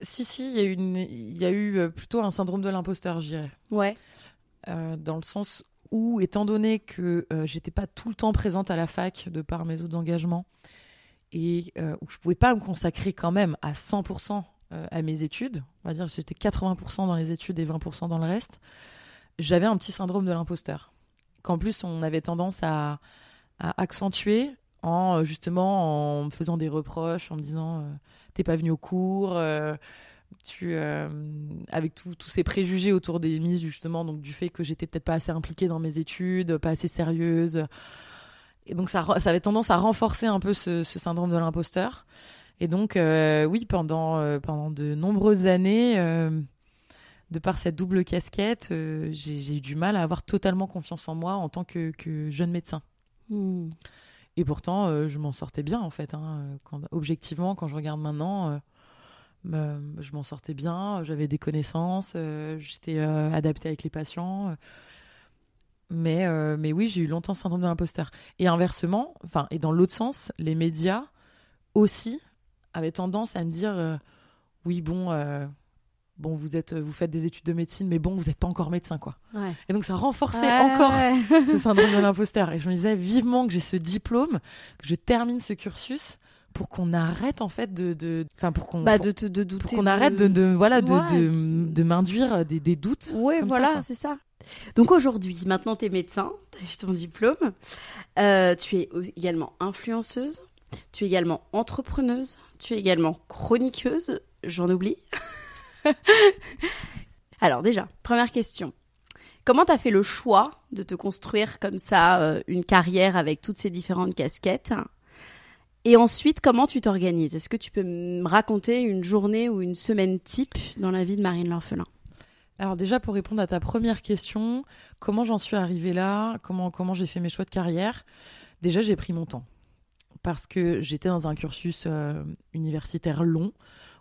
Si, si, il y, a eu plutôt un syndrome de l'imposteur, je dirais. Ouais. dans le sens où, étant donné que je euh, j'étais pas tout le temps présente à la fac de par mes autres engagements et euh, où je pouvais pas me consacrer quand même à 100% euh, à mes études, on va dire que j'étais 80% dans les études et 20% dans le reste, j'avais un petit syndrome de l'imposteur. Qu'en plus, on avait tendance à, à, accentuer en justement en me faisant des reproches, en me disant t'es pas venu au cours tu, euh, avec tous ces préjugés autour des mises justement, donc du fait que j'étais peut-être pas assez impliquée dans mes études, pas assez sérieuse. Et donc, ça, avait tendance à renforcer un peu ce, syndrome de l'imposteur. Et donc, euh, oui, pendant, euh, pendant de nombreuses années, de par cette double casquette, j'ai eu du mal à avoir totalement confiance en moi en tant que, jeune médecin. Hmm. Et pourtant, je m'en sortais bien, en fait. Hein, quand, objectivement, quand je regarde maintenant bah, je m'en sortais bien, j'avais des connaissances, euh, j'étais euh, adaptée avec les patients. mais, euh, mais oui, j'ai eu longtemps ce syndrome de l'imposteur. Et inversement, enfin, et dans l'autre sens, les médias aussi avaient tendance à me dire oui, bon bon, vous êtes, vous faites des études de médecine, mais bon, vous n'êtes pas encore médecin, quoi. Et donc ça renforçait encore ce syndrome de l'imposteur. Et je me disais vivement que j'ai ce diplôme, que je termine ce cursus, pour qu'on arrête en fait de enfin pour qu'on bah, de, te de douter qu'on arrête de, voilà de, m'induire euh, des, doutes ouais voilà c'est ça donc aujourd'hui maintenant tu es médecin tu as eu ton diplôme euh, tu es également influenceuse tu es également entrepreneuse tu es également chroniqueuse j'en oublie alors déjà première question Comment tu as fait le choix de te construire comme ça euh, une carrière avec toutes ces différentes casquettes et ensuite, comment tu t'organises Est-ce que tu peux me raconter une journée ou une semaine type dans la vie de Marine l'orphelin alors déjà pour répondre à ta première question, comment j'en suis arrivée là, comment comment j'ai fait mes choix de carrière, déjà j'ai pris mon temps parce que j'étais dans un cursus euh, universitaire long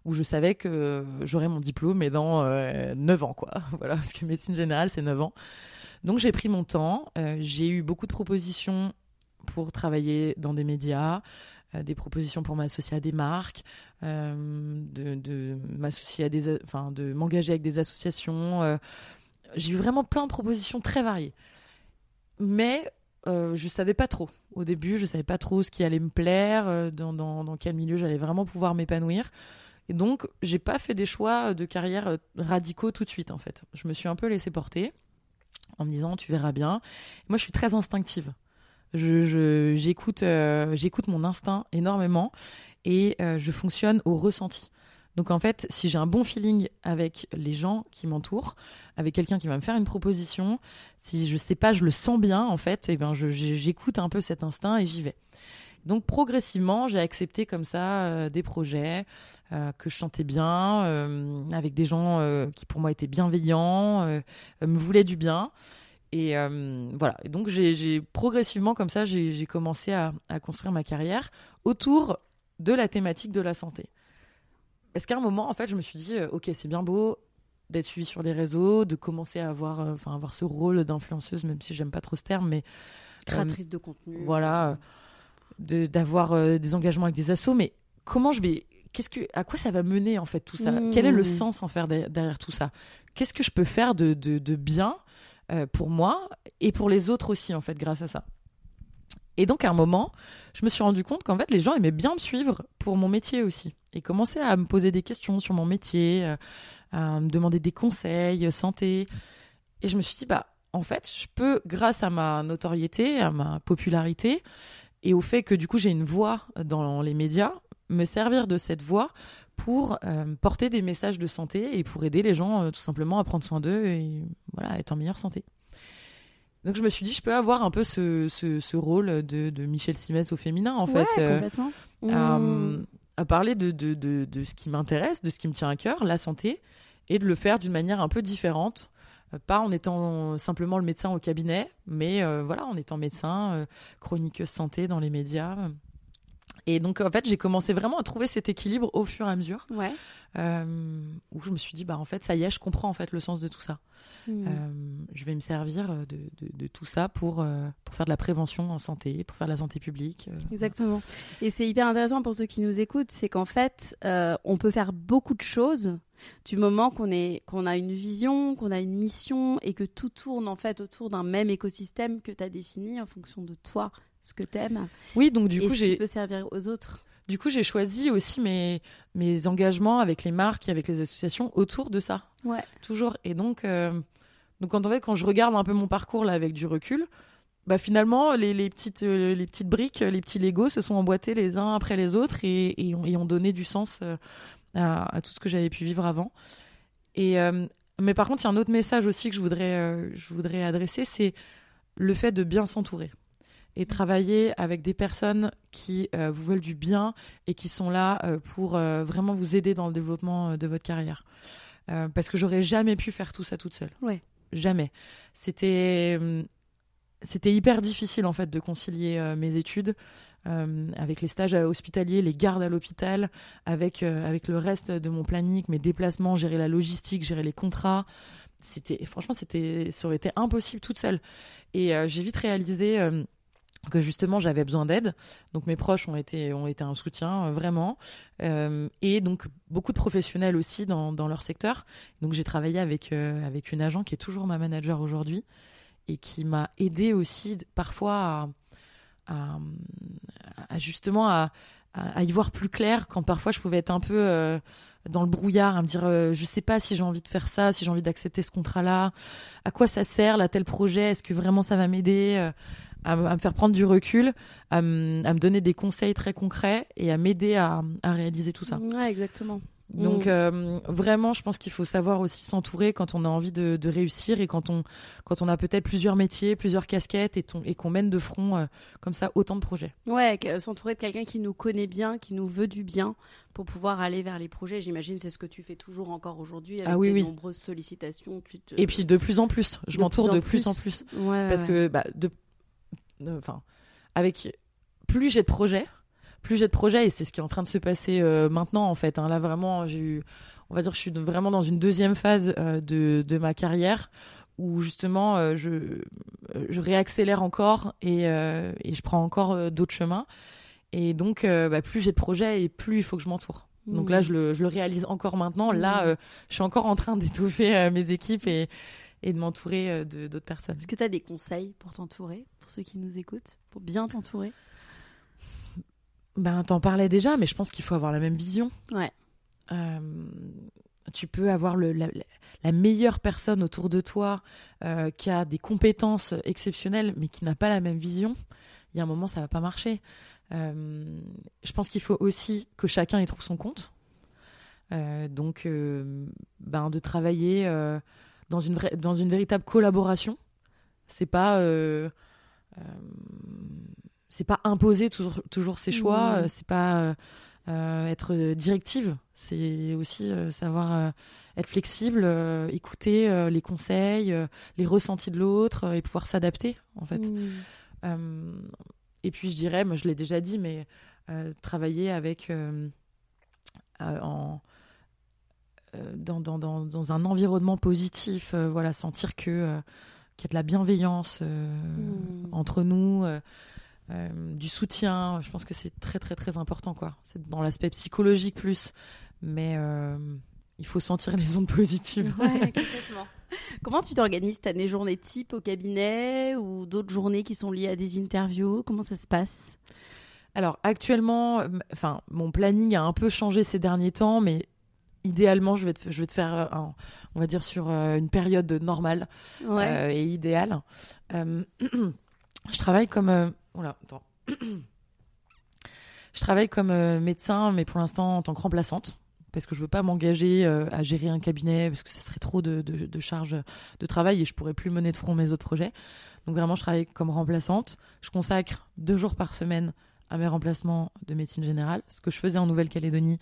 où je savais que j'aurais mon diplôme mais dans 9 euh, ans quoi. Voilà parce que médecine générale c'est 9 ans. Donc j'ai pris mon temps, euh, j'ai eu beaucoup de propositions pour travailler dans des médias, euh, des propositions pour m'associer à des marques, euh, de, m'associer à des, enfin, de m'engager avec des associations. Euh. J'ai eu vraiment plein de propositions très variées. Mais euh, je savais pas trop. Au début, je savais pas trop ce qui allait me plaire, dans, quel milieu j'allais vraiment pouvoir m'épanouir. Et donc, j'ai pas fait des choix de carrière radicaux tout de suite, en fait. Je me suis un peu laissée porter en me disant, tu verras bien. moi, je suis très instinctive. Je, j'écoute, euh, j'écoute mon instinct énormément et euh, je fonctionne au ressenti. Donc en fait, si j'ai un bon feeling avec les gens qui m'entourent, avec quelqu'un qui va me faire une proposition, si je sais pas, je le sens bien en fait, et eh ben j'écoute un peu cet instinct et j'y vais. Donc progressivement, j'ai accepté comme ça euh, des projets que je chantais bien, avec des gens qui pour moi étaient bienveillants, me voulaient du bien. Et euh, voilà. Et donc, j'ai progressivement, comme ça, j'ai commencé à, construire ma carrière autour de la thématique de la santé. Parce qu'à un moment, en fait, je me suis dit, euh, ok, c'est bien beau d'être suivie sur les réseaux, de commencer à avoir, euh, enfin, avoir ce rôle d'influenceuse, même si j'aime pas trop ce terme, mais créatrice de contenu. Voilà, d'avoir des engagements avec des assos, mais comment je vais qu'est-ce que, à quoi ça va mener en fait tout ça Quel est le mmh. sens en faire derrière, tout ça Qu'est-ce que je peux faire de, de bien euh, pour moi et pour les autres aussi, en fait, grâce à ça. Et donc, à un moment, je me suis rendu compte qu'en fait, les gens aimaient bien me suivre pour mon métier aussi et commençaient à me poser des questions sur mon métier, euh, à me demander des conseils, euh, santé. Et je me suis dit, bah, en fait, je peux, grâce à ma notoriété, à ma popularité, et au fait que du coup j'ai une voix dans les médias, me servir de cette voix pour euh, porter des messages de santé et pour aider les gens euh, tout simplement à prendre soin d'eux et voilà, être en meilleure santé. Donc je me suis dit, je peux avoir un peu ce, ce, rôle de, de, Michel Simès au féminin, en fait. Euh, mmh. à parler de, de, de ce qui m'intéresse, de ce qui me tient à cœur, la santé, et de le faire d'une manière un peu différente pas en étant simplement le médecin au cabinet, mais voilà, en étant médecin, chroniqueuse santé dans les médias. Et donc, en fait, j'ai commencé vraiment à trouver cet équilibre au fur et à mesure. Euh, où je me suis dit, bah, en fait, ça y est, je comprends, en fait, le sens de tout ça. Hmm. Euh, je vais me servir de, de, tout ça pour, euh, pour faire de la prévention en santé, pour faire de la santé publique. Exactement. Et c'est hyper intéressant pour ceux qui nous écoutent, c'est qu'en fait, on peut faire beaucoup de choses du moment qu'on est qu'on a une vision, qu'on a une mission et que tout tourne en fait autour d'un même écosystème que tu as défini en fonction de toi ce que t'aimes. Oui, donc du et coup, j'ai. servir aux autres. Du coup, j'ai choisi aussi mes, mes engagements avec les marques et avec les associations autour de ça. Ouais. Toujours. Et donc, euh, donc quand, quand je regarde un peu mon parcours là avec du recul, bah finalement, les, les petites, euh, les petites briques, les petits Legos se sont emboîtés les uns après les autres et, et, ont, donné du sens euh, à, à, tout ce que j'avais pu vivre avant. Et, mais par contre, il y a un autre message aussi que je voudrais, je voudrais adresser, c'est le fait de bien s'entourer et travailler avec des personnes qui euh, vous veulent du bien et qui sont là euh, pour euh, vraiment vous aider dans le développement de votre carrière. parce que j'aurais jamais pu faire tout ça toute seule. Ouais. Jamais. C'était c'était hyper difficile en fait de concilier mes études avec les stages hospitaliers, les gardes à l'hôpital, avec avec le reste de mon planning, mes déplacements, gérer la logistique, gérer les contrats c'était franchement c'était ça aurait été impossible toute seule et j'ai vite réalisé que justement j'avais besoin d'aide. Donc mes proches ont été, ont été un soutien euh, vraiment. Euh, et donc beaucoup de professionnels aussi dans, dans leur secteur. Donc j'ai travaillé avec, euh, avec une agent qui est toujours ma manager aujourd'hui et qui m'a aidé aussi parfois à, justement à, y voir plus clair quand parfois je pouvais être un peu dans le brouillard, à me dire je sais pas si j'ai envie de faire ça, si j'ai envie d'accepter ce contrat-là, à quoi ça sert là tel projet, est-ce que vraiment ça va m'aider, à, me faire prendre du recul, à, me, donner des conseils très concrets et à m'aider à, réaliser tout ça. Ouais, exactement. Donc mm. euh, vraiment, je pense qu'il faut savoir aussi s'entourer quand on a envie de, réussir et quand on, quand on a peut-être plusieurs métiers, plusieurs casquettes et, et qu'on mène de front euh, comme ça autant de projets. Ouais, s'entourer de quelqu'un qui nous connaît bien, qui nous veut du bien pour pouvoir aller vers les projets. J'imagine c'est ce que tu fais toujours encore aujourd'hui ah avec de nombreuses sollicitations. Et puis de plus en plus, je m'entoure de plus en plus, parce que bah, de euh, enfin, avec plus j'ai de projets, plus j'ai de projets et c'est ce qui est en train de se passer euh, maintenant en fait. Hein. Là vraiment, j'ai on va dire, je suis vraiment dans une deuxième phase euh, de, de ma carrière où justement je, je réaccélère encore et, je prends encore d'autres chemins. Et donc, bah, plus j'ai de projets et plus il faut que je m'entoure. Donc là, je le, réalise encore maintenant. Là, je suis encore en train d'étoffer mes équipes et, de m'entourer d'autres personnes. Est-ce que tu as des conseils pour t'entourer ceux qui nous écoutent, pour bien t'entourer Ben, t'en parlais déjà, mais je pense qu'il faut avoir la même vision. Ouais. Euh, tu peux avoir la, meilleure personne autour de toi euh, qui a des compétences exceptionnelles, mais qui n'a pas la même vision. Il y a un moment, ça va pas marcher. Euh, je pense qu'il faut aussi que chacun y trouve son compte. donc, ben, de travailler dans une, dans une véritable collaboration. C'est pas euh, c'est pas imposer toujours, toujours ses choix, euh, c'est pas euh, être directive, c'est aussi savoir être flexible, écouter les conseils, les ressentis de l'autre et pouvoir s'adapter en fait. et puis je dirais, moi je l'ai déjà dit, mais travailler avec en dans, dans, dans, un environnement positif, voilà, sentir que qu'il y a de la bienveillance euh, hmm. entre nous. Euh, euh, du soutien. Je pense que c'est très très très important quoi. C'est dans l'aspect psychologique plus, mais il faut sentir les ondes positives. Comment tu t'organises T'as des journées type au cabinet ou d'autres journées qui sont liées à des interviews Comment ça se passe alors actuellement, enfin mon planning a un peu changé ces derniers temps, mais idéalement, je vais te, faire, euh, on va dire, sur euh, une période normale euh, et idéale. je travaille comme. je travaille comme médecin, mais pour l'instant en tant que remplaçante parce que je ne veux pas m'engager à gérer un cabinet parce que ça serait trop de, charges de travail et je pourrais plus mener de front mes autres projets. Donc vraiment, je travaille comme remplaçante. Je consacre deux jours par semaine à mes remplacements de médecine générale, ce que je faisais en Nouvelle-Calédonie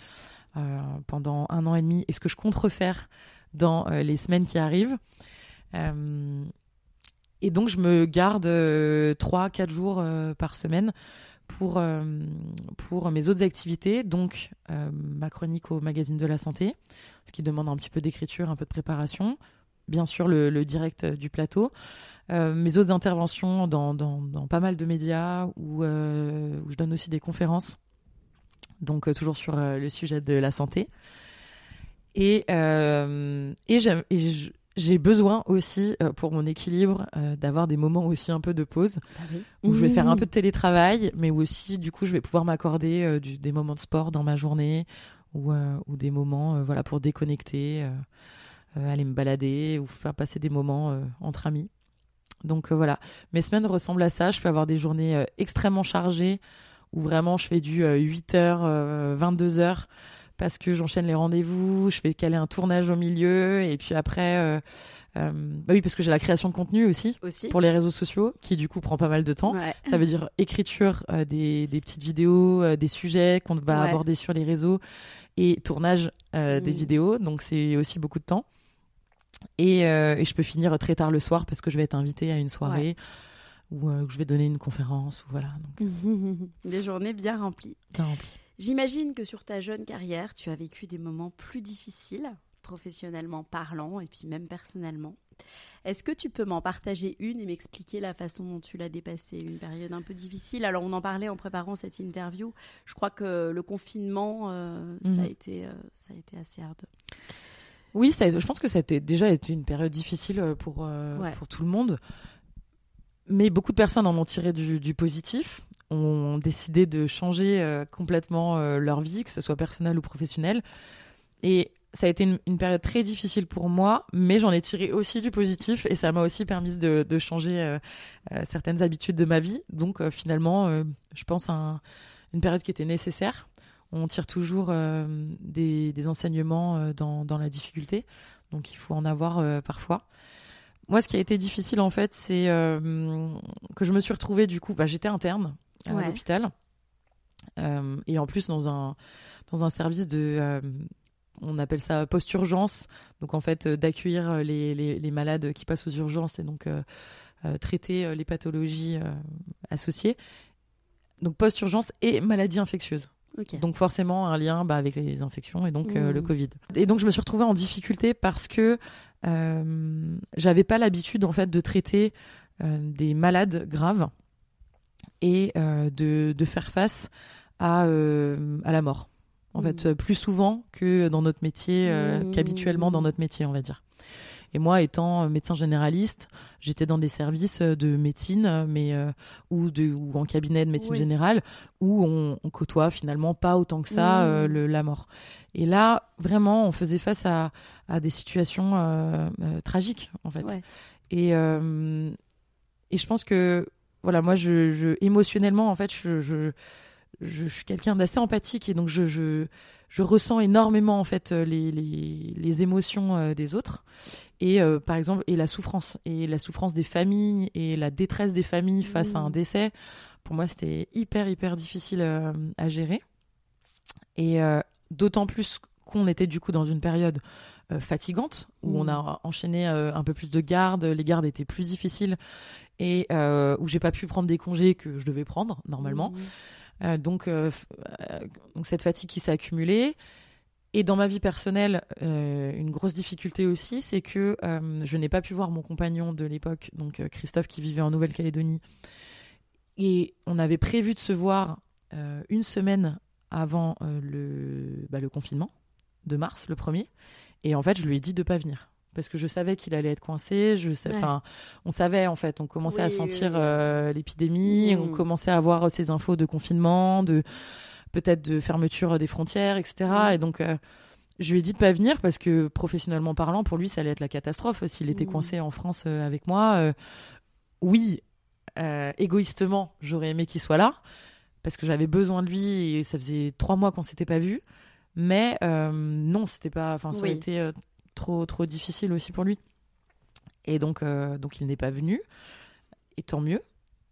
euh, pendant un an et demi et ce que je compte refaire dans euh, les semaines qui arrivent. Euh, et donc, je me garde 3-4 jours par semaine pour, pour mes autres activités, donc ma chronique au magazine de la santé, ce qui demande un petit peu d'écriture, un peu de préparation, bien sûr le, direct du plateau, mes autres interventions dans, pas mal de médias où, où, je donne aussi des conférences donc euh, toujours sur euh, le sujet de la santé. Et, euh, j'ai besoin aussi, pour mon équilibre, d'avoir des moments aussi un peu de pause, ah où je vais faire un mmh. peu de télétravail, mais où aussi, du coup, je vais pouvoir m'accorder des moments de sport dans ma journée, ou, des moments voilà, pour déconnecter, aller me balader, ou faire passer des moments entre amis. Donc voilà, mes semaines ressemblent à ça. Je peux avoir des journées extrêmement chargées où vraiment je fais du 8h, euh, 22h euh, parce que j'enchaîne les rendez-vous, je fais caler un tournage au milieu, et puis après, euh, bah oui, parce que j'ai la création de contenu aussi, pour les réseaux sociaux, qui du coup prend pas mal de temps. Ça veut dire écriture des, petites vidéos, des sujets qu'on va aborder sur les réseaux, et tournage des mmh. vidéos, donc c'est aussi beaucoup de temps. Et, je peux finir très tard le soir parce que je vais être invitée à une soirée ou euh, que je vais donner une conférence. Ou voilà. Donc... Euh, des journées bien remplies. Bien remplies. J'imagine que sur ta jeune carrière, tu as vécu des moments plus difficiles, professionnellement parlant et puis même personnellement. Est-ce que tu peux m'en partager une et m'expliquer la façon dont tu l'as dépassée Une période un peu difficile. Alors, on en parlait en préparant cette interview. Je crois que le confinement, euh, ça, mhm. a été, ça a été assez ardu. Oui, ça, je pense que ça a déjà été une période difficile pour, pour tout le monde. Mais beaucoup de personnes en ont tiré du, positif, ont décidé de changer euh, complètement euh, leur vie, que ce soit personnelle ou professionnelle. Et ça a été une, période très difficile pour moi, mais j'en ai tiré aussi du positif et ça m'a aussi permis de, changer euh, certaines habitudes de ma vie. Donc finalement, je pense à une période qui était nécessaire. On tire toujours des, enseignements dans, dans, la difficulté, donc il faut en avoir parfois. Moi, ce qui a été difficile, en fait, c'est euh, que je me suis retrouvée, du coup, bah, j'étais interne à l'hôpital. Euh, et en plus, dans un, dans un service de euh, on appelle ça post-urgence, donc en fait d'accueillir les, malades qui passent aux urgences et donc traiter les pathologies associées. Donc post-urgence et maladie infectieuse. Donc forcément un lien bah, avec les infections et donc le mmh. Covid. Et donc je me suis retrouvée en difficulté parce que euh, j'avais pas l'habitude en fait de traiter euh, des malades graves et euh, de, faire face à, la mort en mmh. fait, plus souvent que dans notre métier, mmh. qu'habituellement dans notre métier, on va dire. Et moi, étant euh, médecin généraliste, j'étais dans des services euh, de médecine, euh, mais ou, de, ou en cabinet de médecine générale, où on, côtoie finalement pas autant que ça mmh. la mort. Et là, vraiment, on faisait face à, des situations tragiques, en fait. Et, et je pense que, voilà, moi, je, je émotionnellement, en fait, je, je je, suis quelqu'un d'assez empathique et donc je, je, je, ressens énormément en fait les, les, les émotions des autres et euh, par exemple et la souffrance et la souffrance des familles et la détresse des familles face à un mmh. décès pour moi c'était hyper hyper difficile euh, à gérer et euh, d'autant plus qu'on était du coup dans une période fatigante où on mmh. a enchaîné un peu plus de gardes les gardes étaient plus difficiles et où j'ai pas pu prendre des congés que je devais prendre normalement mmh. donc, donc cette fatigue qui s'est accumulée et dans ma vie personnelle, euh, une grosse difficulté aussi, c'est que euh, je n'ai pas pu voir mon compagnon de l'époque, donc euh, Christophe qui vivait en Nouvelle-Calédonie. Et on avait prévu de se voir une semaine avant bah, le, confinement de mars, le 1er, Et en fait, je lui ai dit de ne pas venir. Parce que je savais qu'il allait être coincé. Je sais, On savait, en fait, on commençait à sentir l'épidémie, on mm. commençait à avoir ces infos de confinement, de peut-être de fermeture des frontières, etc. Mm. Et donc, euh, je lui ai dit de pas venir parce que professionnellement parlant, pour lui, ça allait être la catastrophe s'il était mm. coincé en France euh, avec moi. Euh, oui, égoïstement, j'aurais aimé qu'il soit là parce que j'avais besoin de lui et ça faisait trois mois qu'on s'était pas vu. Mais non, c'était pas, enfin, ça a été trop trop difficile aussi pour lui. Et donc, donc il n'est pas venu. Et tant mieux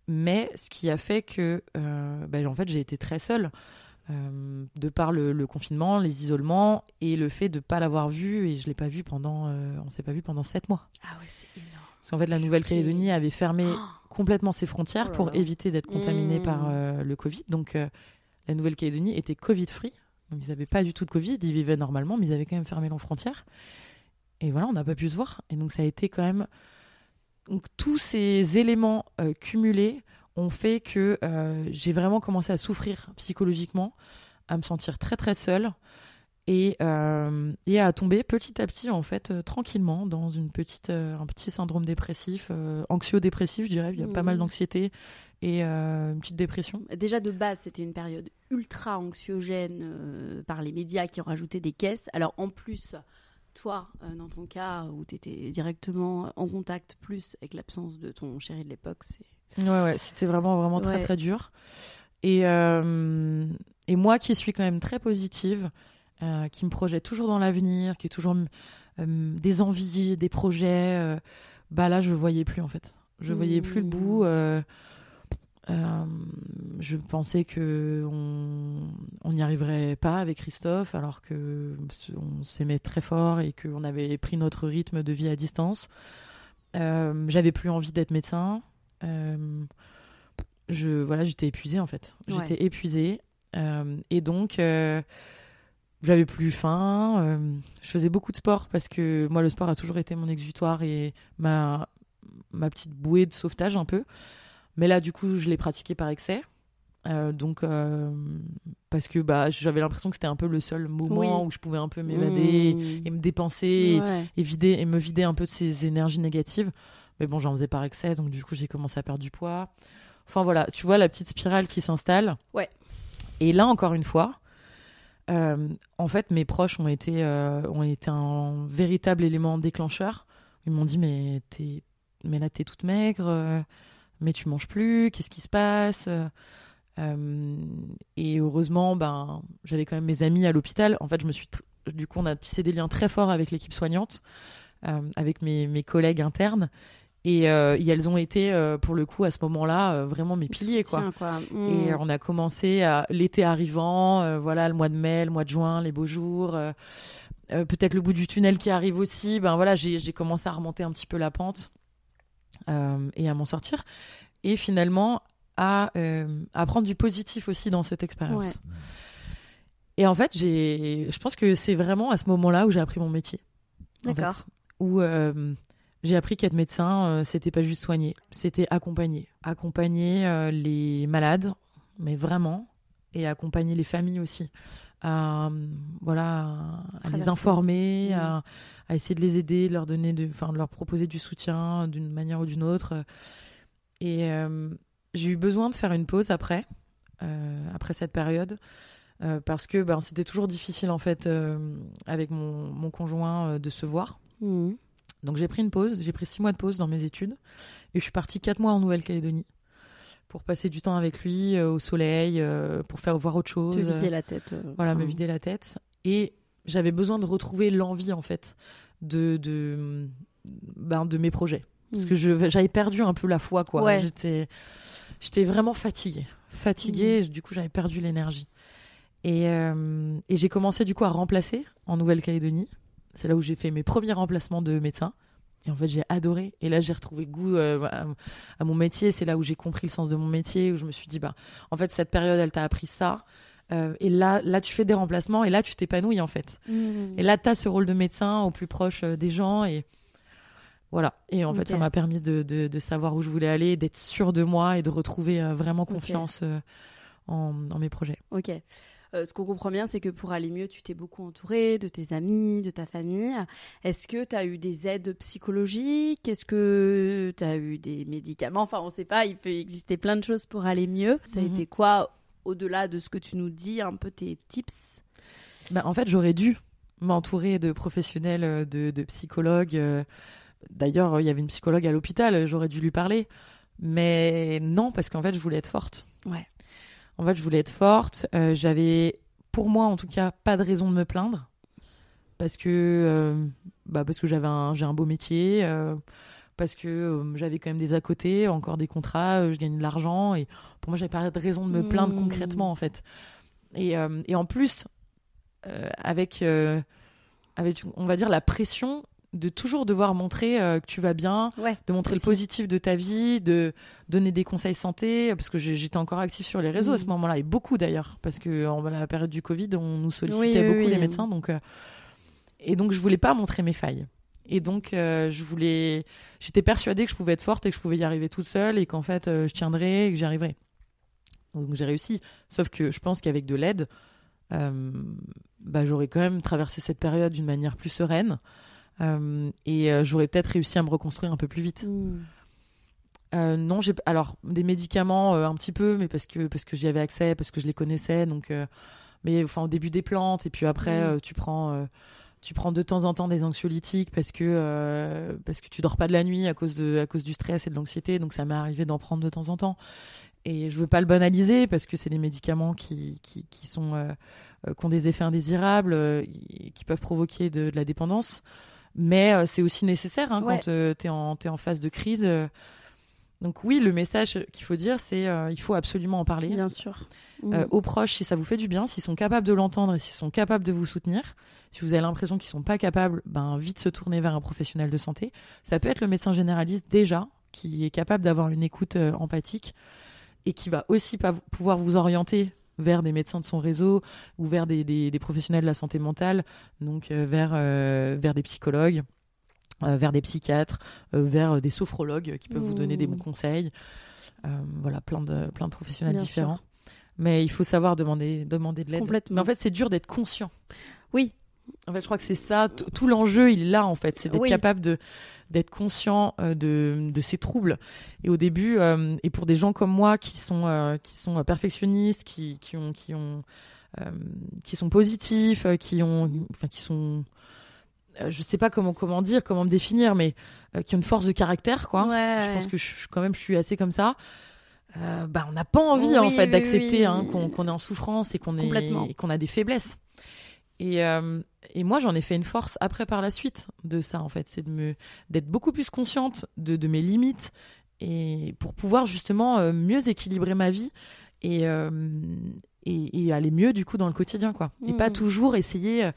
mais ce qui a fait que ben, en fait j'ai été très seule euh, de par le, confinement, les isolements et le fait de ne pas l'avoir vu et je l'ai pas vu pendant, euh, on s'est pas vu pendant sept mois. Ah ouais, c'est énorme. Parce qu'en fait, la Nouvelle-Calédonie avait fermé oh. complètement ses frontières oh pour éviter d'être contaminée par mmh. euh, le Covid. Donc la Nouvelle-Calédonie était Covid-free. Donc ils n'avaient pas du tout de Covid, ils vivaient normalement, mais ils avaient quand même fermé leurs frontières. Et voilà, on n'a pas pu se voir. Et donc ça a été quand même donc tous ces éléments cumulés ont fait que euh, j'ai vraiment commencé à souffrir psychologiquement, à me sentir très très seule et, euh, à tomber petit à petit en fait euh, tranquillement dans une petite un petit syndrome dépressif, anxio-dépressif je dirais, il y a pas mal mmh. d'anxiété et une petite dépression. Déjà de base c'était une période ultra anxiogène par les médias qui ont rajouté des caisses. Alors en plus toi, dans ton cas où tu étais directement en contact plus avec l'absence de ton chéri de l'époque, c'est Ouais, c'était vraiment, vraiment très, très dur. Et, euh, et moi qui suis quand même très positive, euh, qui me projette toujours dans l'avenir, qui est toujours euh, des envies, des projets, bah là, je voyais plus en fait. Je voyais plus le bout. Hmm. je pensais que on n'y arriverait pas avec Christophe, alors que on s'aimait très fort et qu'on avait pris notre rythme de vie à distance. J'avais plus envie d'être médecin. Euh, je voilà, j'étais épuisée en fait. J'étais épuisée euh, et donc euh, j'avais plus faim. je faisais beaucoup de sport parce que moi, le sport a toujours été mon exutoire et ma, ma petite bouée de sauvetage un peu. Mais là, du coup, je l'ai pratiqué par excès. donc, parce que bah, j'avais l'impression que c'était un peu le seul moment où je pouvais un peu m'évader mmh. et, me dépenser et, vider, et me vider un peu de ces énergies négatives. Mais bon, j'en faisais par excès, donc du coup, j'ai commencé à perdre du poids. Enfin voilà, tu vois la petite spirale qui s'installe. Ouais. Et là, encore une fois, euh, en fait, mes proches ont été, euh, ont été un véritable élément déclencheur. Ils m'ont dit mais, es... mais là, t'es toute maigre, euh, mais tu manges plus, qu'est-ce qui se passe Et heureusement, ben, j'avais quand même mes amis à l'hôpital. En fait, je me suis du coup, on a tissé des liens très forts avec l'équipe soignante, avec mes, mes collègues internes. Euh, et, elles ont été, euh, pour le coup, à ce moment-là, euh, vraiment mes piliers. Quoi. Mm. Et on a commencé à l'été arrivant, voilà, le mois de mai, le mois de juin, les beaux jours. peut-être le bout du tunnel qui arrive aussi. Ben voilà, j'ai commencé à remonter un petit peu la pente et à m'en sortir. Et finalement, à, prendre du positif aussi dans cette expérience. Et en fait, j'ai, je pense que c'est vraiment à ce moment-là où j'ai appris mon métier. D'accord. où j'ai appris qu'être médecin, euh, c'était pas juste soigner, c'était accompagner. Accompagner euh, les malades, mais vraiment, et accompagner les familles aussi. À, euh, voilà, les informer, mmh. à, essayer de les aider, leur donner, de, leur proposer du soutien d'une manière ou d'une autre. Et j'ai eu besoin de faire une pause après, après cette période, parce que ben, c'était toujours difficile en fait avec mon, mon conjoint de se voir. Mmh. Donc j'ai pris une pause, j'ai pris six mois de pause dans mes études et je suis partie quatre mois en Nouvelle-Calédonie pour passer du temps avec lui euh, au soleil, euh, pour faire voir autre chose. Te vider la tête. Euh, voilà, me vider la tête. Et j'avais besoin de retrouver l'envie en fait de de, ben, mes projets parce hmm. que j'avais perdu un peu la foi quoi. J'étais j'étais vraiment fatiguée, fatiguée. Hmm. du coup, j'avais perdu l'énergie. et j'ai commencé du coup à remplacer en Nouvelle-Calédonie c'est là où j'ai fait mes premiers remplacements de médecin. Et en fait, j'ai adoré. Et là, j'ai retrouvé goût euh, à, mon métier. C'est là où j'ai compris le sens de mon métier, où je me suis dit, bah, en fait, cette période, elle t'a appris ça. Euh, et là, là, tu fais des remplacements et là, tu t'épanouis, en fait. Mmh. Et là, tu as ce rôle de médecin au plus proche euh, des gens. Et voilà. Et en fait, ça m'a permis de, savoir où je voulais aller, d'être sûre de moi et de retrouver vraiment confiance dans en, mes projets. Ok. Euh, ce qu'on comprend bien, c'est que pour aller mieux, tu t'es beaucoup entouré de tes amis, de ta famille. Est-ce que tu as eu des aides psychologiques Est-ce que tu as eu des médicaments Enfin, on ne sait pas, il peut exister plein de choses pour aller mieux. Ça a mhm. été quoi, au-delà de ce que tu nous dis, un peu tes tips bah, En fait, j'aurais dû m'entourer de professionnels, euh, de, de psychologues. Euh, d'ailleurs, il y avait une psychologue à l'hôpital, j'aurais dû lui parler. Mais non, parce qu'en fait, je voulais être forte. Ouais. En fait, je voulais être forte. Euh, j'avais, pour moi en tout cas, pas de raison de me plaindre parce que euh, bah parce que j'avais un j'ai un beau métier, euh, parce que j'avais quand même des à côté, encore des contrats, je gagne de l'argent et pour moi j'avais pas de raison de me plaindre hmm. concrètement en fait. Et, et en plus avec avec on va dire la pression de toujours devoir montrer euh, que tu vas bien, de montrer le positif de ta vie, de donner des conseils santé, parce que j'étais encore active sur les réseaux à ce mm. moment-là, et beaucoup d'ailleurs, parce que en la période du Covid, on nous sollicitait beaucoup les médecins, donc euh, et donc je voulais pas montrer mes failles. Et donc euh, je voulais, j'étais persuadée que je pouvais être forte et que je pouvais y arriver toute seule et qu'en fait je tiendrais et que j'y arriverais. Donc j'ai réussi, sauf que je pense qu'avec de l'aide, bah, j'aurais quand même traversé cette période d'une manière plus sereine. Euh, et euh, j'aurais peut-être réussi à me reconstruire un peu plus vite. Hmm. Euh, non, j'ai alors des médicaments un petit peu, mais parce que parce que j'y avais accès, parce que je les connaissais. Donc, mais enfin au début des plantes et puis après hmm. tu prends tu prends de temps en temps des anxiolytiques parce que parce que tu dors pas de la nuit à cause de à cause du stress et de l'anxiété. Donc ça m'est arrivé d'en prendre de temps en temps. Et je veux pas le banaliser parce que c'est des médicaments qui qui, sont qui ont des effets indésirables, qui peuvent provoquer de la dépendance mais euh, c'est aussi nécessaire hein, quand euh, tu es en, es en phase de crise. Euh. Donc oui, le message qu'il faut dire, c'est qu'il il faut absolument en parler. Bien sûr. Mm. Aux proches, si ça vous fait du bien, s'ils sont capables de l'entendre et s'ils sont capables de vous soutenir. Si vous avez l'impression qu'ils ne sont pas capables, ben vite se tourner vers un professionnel de santé. Ça peut être le médecin généraliste déjà, qui est capable d'avoir une écoute empathique et qui va aussi pouvoir vous orienter vers des médecins de son réseau ou vers des, professionnels de la santé mentale, donc euh, vers, euh, vers des psychologues. Euh, vers des psychiatres, vers des sophrologues qui peuvent vous donner des bons mmh. conseils. voilà, plein de, plein de professionnels différents. mais il faut savoir demander, demander de l'aide. Mais en fait, c'est dur d'être conscient. Oui, en fait, je crois que c'est ça. Tout l'enjeu, il est là, en fait. C'est d'être capable de d'être conscient euh, de, de ces troubles. Et au début, euh, et pour des gens comme moi qui sont euh, qui sont perfectionnistes, qui, qui ont qui ont qui sont positifs, qui ont qui sont je sais pas comment comment dire, comment me définir, mais qui ont une force de caractère, quoi. je pense que je, quand même je suis assez comme ça. bah, on n'a pas envie en fait d'accepter hein, qu'on est en souffrance et qu'on est qu'on a des faiblesses. Et, euh, et moi, j'en ai fait une force après par la suite de ça, en fait. C'est de me d'être beaucoup plus consciente de, de, mes limites et pour pouvoir justement euh, mieux équilibrer ma vie euh, et, et, aller mieux du coup dans le quotidien, quoi. Et pas mm. toujours essayer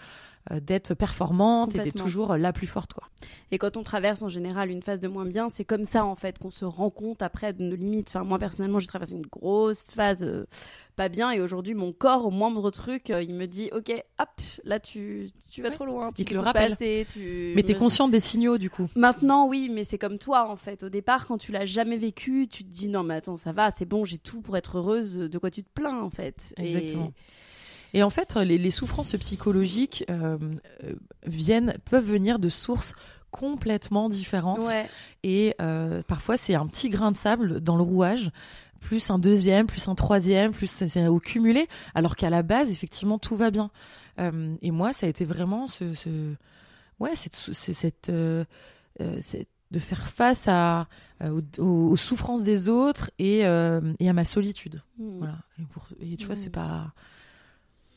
euh, d'être performante et d'être toujours euh, la plus forte. Quoi. Et quand on traverse en général une phase de moins bien, c'est comme ça en fait qu'on se rend compte après de nos limites. Enfin, moi personnellement, j'ai traversé une grosse phase euh, pas bien et aujourd'hui, mon corps, au moindre truc, il me dit Ok, hop, là tu, vas trop loin. Tu il le rappelle. Mais tu es consciente des signaux du coup Maintenant, oui, mais c'est comme toi en fait. Au départ, quand tu l'as jamais vécu, tu te dis Non, mais attends, ça va, c'est bon, j'ai tout pour être heureuse. De quoi tu te plains en fait Exactement. Et en fait, les, souffrances psychologiques euh, euh, viennent, peuvent venir de sources complètement différentes. Et euh, parfois, c'est un petit grain de sable dans le rouage plus un deuxième, plus un troisième, plus c'est au cumulé, alors qu'à la base, effectivement, tout va bien. et moi, ça a été vraiment ce, ouais, cette, cette, de faire face à, aux, souffrances des autres et, à ma solitude. Hmm. Voilà. Et, tu vois, c'est hmm. pas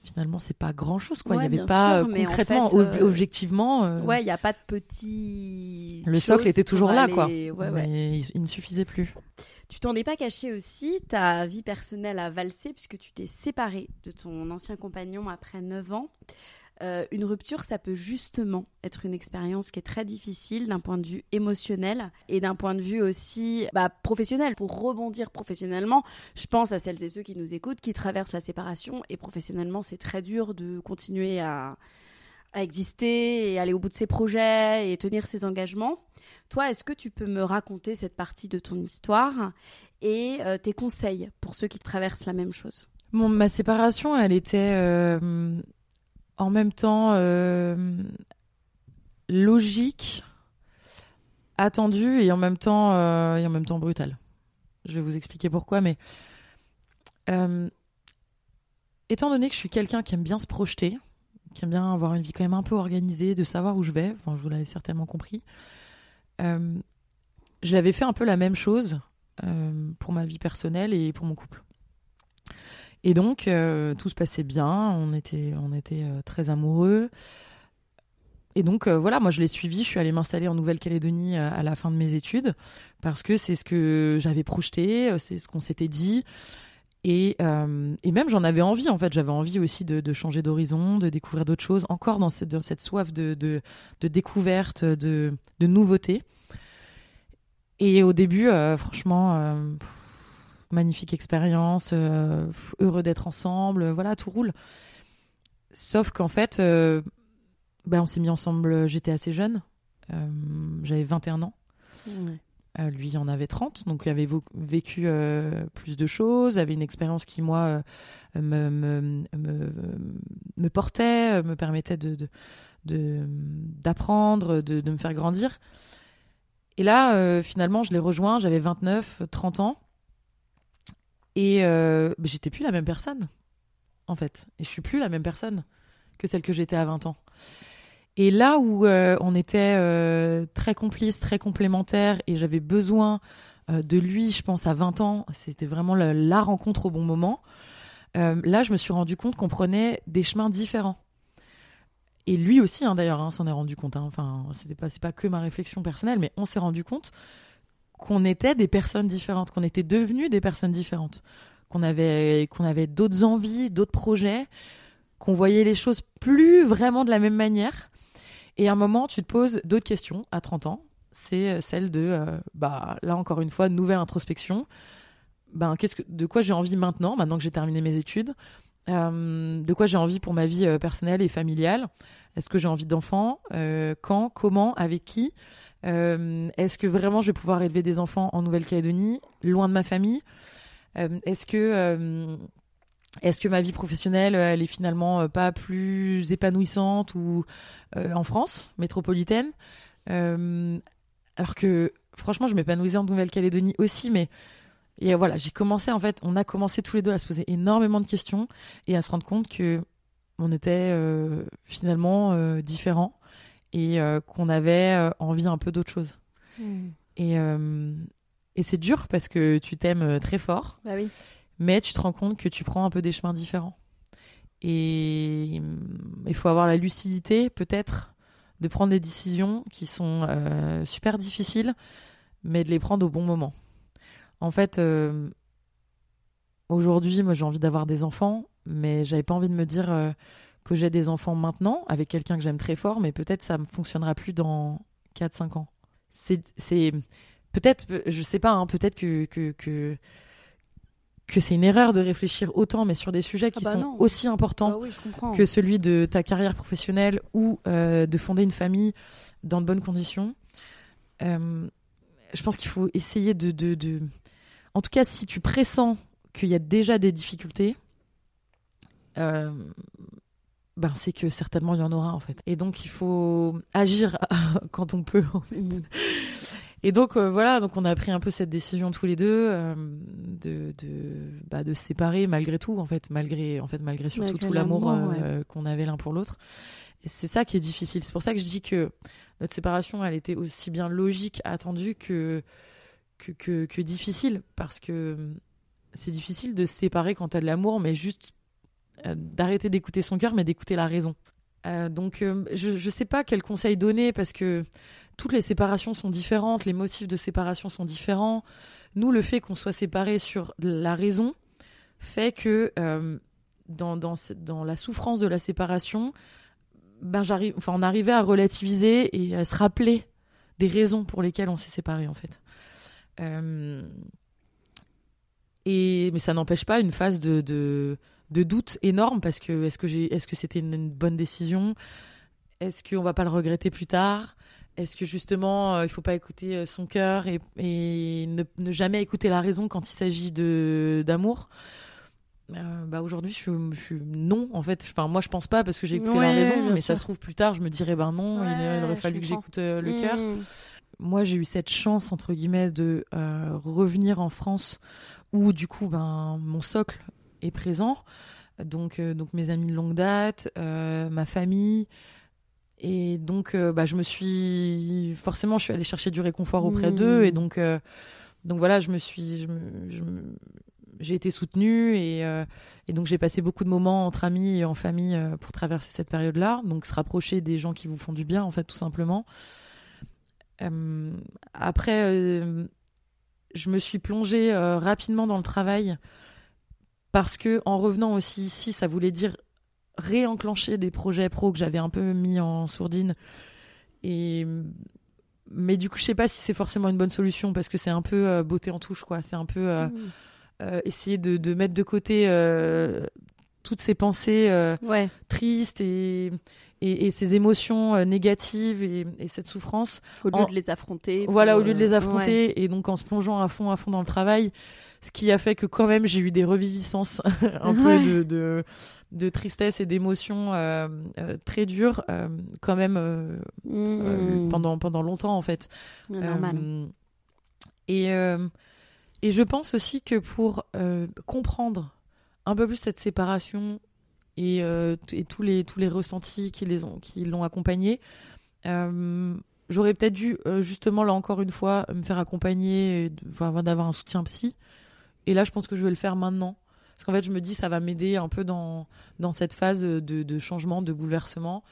finalement c'est pas grand chose quoi il n'y avait pas euh, concrètement euh, objectivement euh, ouais il n'y a pas de petit le socle était toujours là quoi il, ne suffisait plus tu t'en es pas caché aussi ta vie personnelle a valsé puisque tu t'es séparé de ton ancien compagnon après 9 ans euh, une rupture, ça peut justement être une expérience qui est très difficile d'un point de vue émotionnel et d'un point de vue aussi bah, professionnel. Pour rebondir professionnellement, je pense à celles et ceux qui nous écoutent, qui traversent la séparation et professionnellement, c'est très dur de continuer à, exister et aller au bout de ses projets et tenir ses engagements. Toi, est-ce que tu peux me raconter cette partie de ton histoire et euh, tes conseils pour ceux qui traversent la même chose ma séparation, elle était euh, en même temps euh, logique, attendu et en même temps euh, et en même temps brutal. Je vais vous expliquer pourquoi, mais euh, étant donné que je suis quelqu'un qui aime bien se projeter, qui aime bien avoir une vie quand même un peu organisée, de savoir où je vais, je vous l'avais certainement compris, j'avais fait un peu la même chose pour ma vie personnelle et pour mon couple. Et donc, euh, tout se passait bien, on était, on était euh, très amoureux. Et donc, euh, voilà, moi, je l'ai suivi, je suis allée m'installer en Nouvelle-Calédonie à la fin de mes études, parce que c'est ce que j'avais projeté, c'est ce qu'on s'était dit. Et, même, j'en avais envie, en fait, j'avais envie aussi de, changer d'horizon, de découvrir d'autres choses, encore dans cette, dans cette soif de, de, découverte, de, de nouveauté. Et au début, franchement magnifique expérience, euh, heureux d'être ensemble, euh, voilà, tout roule. Sauf qu'en fait, euh, ben, on s'est mis ensemble, j'étais assez jeune, j'avais 21 ans. lui en avait 30, donc il avait vécu plus de choses, avait une expérience qui, moi, me, portait, me permettait de, d'apprendre, de, me faire grandir. Et là, finalement, je l'ai rejoint, j'avais 29, 30 ans. Et euh, bah, j'étais plus la même personne, en fait. Et je suis plus la même personne que celle que j'étais à 20 ans. Et là où euh, on était euh, très complices, très complémentaires, et j'avais besoin de lui, je pense, à 20 ans, c'était vraiment la, rencontre au bon moment, là, je me suis rendu compte qu'on prenait des chemins différents. Et lui aussi, hein, d'ailleurs, hein, s'en est rendu compte. Hein. Enfin, c'était pas, pas que ma réflexion personnelle, mais on s'est rendu compte qu'on était des personnes différentes, qu'on était devenus des personnes différentes, qu'on avait, qu'on avait d'autres envies, d'autres projets, qu'on voyait les choses plus vraiment de la même manière. Et à un moment, tu te poses d'autres questions à 30 ans. C'est euh, celle de, euh, bah, là encore une fois, nouvelle introspection. Ben, qu'est-ce que, de quoi j'ai envie maintenant, maintenant que j'ai terminé mes études euh, De quoi j'ai envie pour ma vie personnelle et familiale Est-ce que j'ai envie d'enfants Quand Comment Avec qui euh, est-ce que vraiment je vais pouvoir élever des enfants en Nouvelle-Calédonie, loin de ma famille euh, Est-ce que, euh, est-ce que ma vie professionnelle, elle est finalement pas plus épanouissante ou en France métropolitaine Alors que franchement, je m'épanouisais en Nouvelle-Calédonie aussi, mais et voilà, j'ai commencé en fait, on a commencé tous les deux à se poser énormément de questions et à se rendre compte que on était finalement différents et euh, qu'on avait euh, envie un peu d'autre chose. Hmm. Euh, et, c'est dur parce que tu t'aimes très fort, bah mais tu te rends compte que tu prends un peu des chemins différents. Et mm, il faut avoir la lucidité, peut-être, de prendre des décisions qui sont super difficiles, mais de les prendre au bon moment. En fait, aujourd'hui, moi j'ai envie d'avoir des enfants, mais j'avais pas envie de me dire que j'ai des enfants maintenant avec quelqu'un que j'aime très fort, mais peut-être ça ne fonctionnera plus dans 4-5 ans. C'est peut-être, je sais pas, hein, peut-être que, que, que, c'est une erreur de réfléchir autant, mais sur des sujets ah qui bah sont aussi importants ah que celui de ta carrière professionnelle ou euh, de fonder une famille dans de bonnes conditions. Euh, je pense qu'il faut essayer de, de, En tout cas, si tu pressens qu'il y a déjà des difficultés, euh, ben, c'est que certainement il y en aura en fait. Et donc il faut agir quand on peut mm. Et donc euh, voilà, donc on a pris un peu cette décision tous les deux euh, de bah, de, se séparer malgré tout en fait, malgré en fait malgré surtout tout l'amour euh, qu'on avait l'un pour l'autre. Et c'est ça qui est difficile. C'est pour ça que je dis que notre séparation, elle était aussi bien logique, attendue que que, que, difficile parce que hum, c'est difficile de se séparer quand t'as de l'amour, mais juste euh, d'arrêter d'écouter son cœur, mais d'écouter la raison. Euh, donc, euh, je ne sais pas quel conseil donner parce que toutes les séparations sont différentes, les motifs de séparation sont différents. Nous, le fait qu'on soit séparés sur la raison fait que dans, dans, la souffrance de la séparation, ben j'arrive, enfin, on arrivait à relativiser et à se rappeler des raisons pour lesquelles on s'est séparés, en fait. et, mais ça n'empêche pas une phase de de doutes énormes parce que est-ce que j'ai, est-ce que c'était une, bonne décision Est-ce qu'on va pas le regretter plus tard Est-ce que justement euh, il faut pas écouter euh, son cœur et, ne, jamais écouter la raison quand il s'agit de d'amour euh, bah aujourd'hui je, je suis non en fait moi je pense pas parce que j'ai écouté la raison mais ça se trouve plus tard je me dirais ben non il, aurait fallu que j'écoute le cœur mm. moi j'ai eu cette chance entre guillemets de revenir en France où du coup ben mon socle est présent. Donc, euh, donc mes amis de longue date, euh, ma famille. Et donc, euh, bah, je me suis. Forcément, je suis allée chercher du réconfort auprès mmh. d'eux. Et donc, donc voilà, je me suis. j'ai été soutenue et, et donc j'ai passé beaucoup de moments entre amis et en famille pour traverser cette période-là. Donc se rapprocher des gens qui vous font du bien, en fait, tout simplement. après, je me suis plongée rapidement dans le travail parce que en revenant aussi ici, ça voulait dire réenclencher des projets pro que j'avais un peu mis en sourdine. Et mais du coup, je sais pas si c'est forcément une bonne solution parce que c'est un peu euh, beauté en touche, quoi. C'est un peu euh, mmh. euh, essayer de, mettre de côté toutes ces pensées tristes et, et, ces émotions euh, négatives et, cette souffrance. Au lieu de les affronter. Voilà, au lieu de les euh, affronter. Et donc en se plongeant à fond, à fond dans le travail, ce qui a fait que quand même j'ai eu des reviviscences un peu de, de, tristesse et d'émotions euh, très dures quand même hmm. pendant, pendant longtemps en fait. Normal. et, et je pense aussi que pour comprendre un peu plus cette séparation euh, et, tous, les, tous les ressentis qui les ont, qui l'ont accompagné. Euh, j'aurais peut-être dû, euh, justement, là encore une fois, me faire accompagner, d'avoir un soutien psy. Et là, je pense que je vais le faire maintenant. Parce qu'en fait, je me dis, ça va m'aider un peu dans, dans cette phase de, de changement, de bouleversement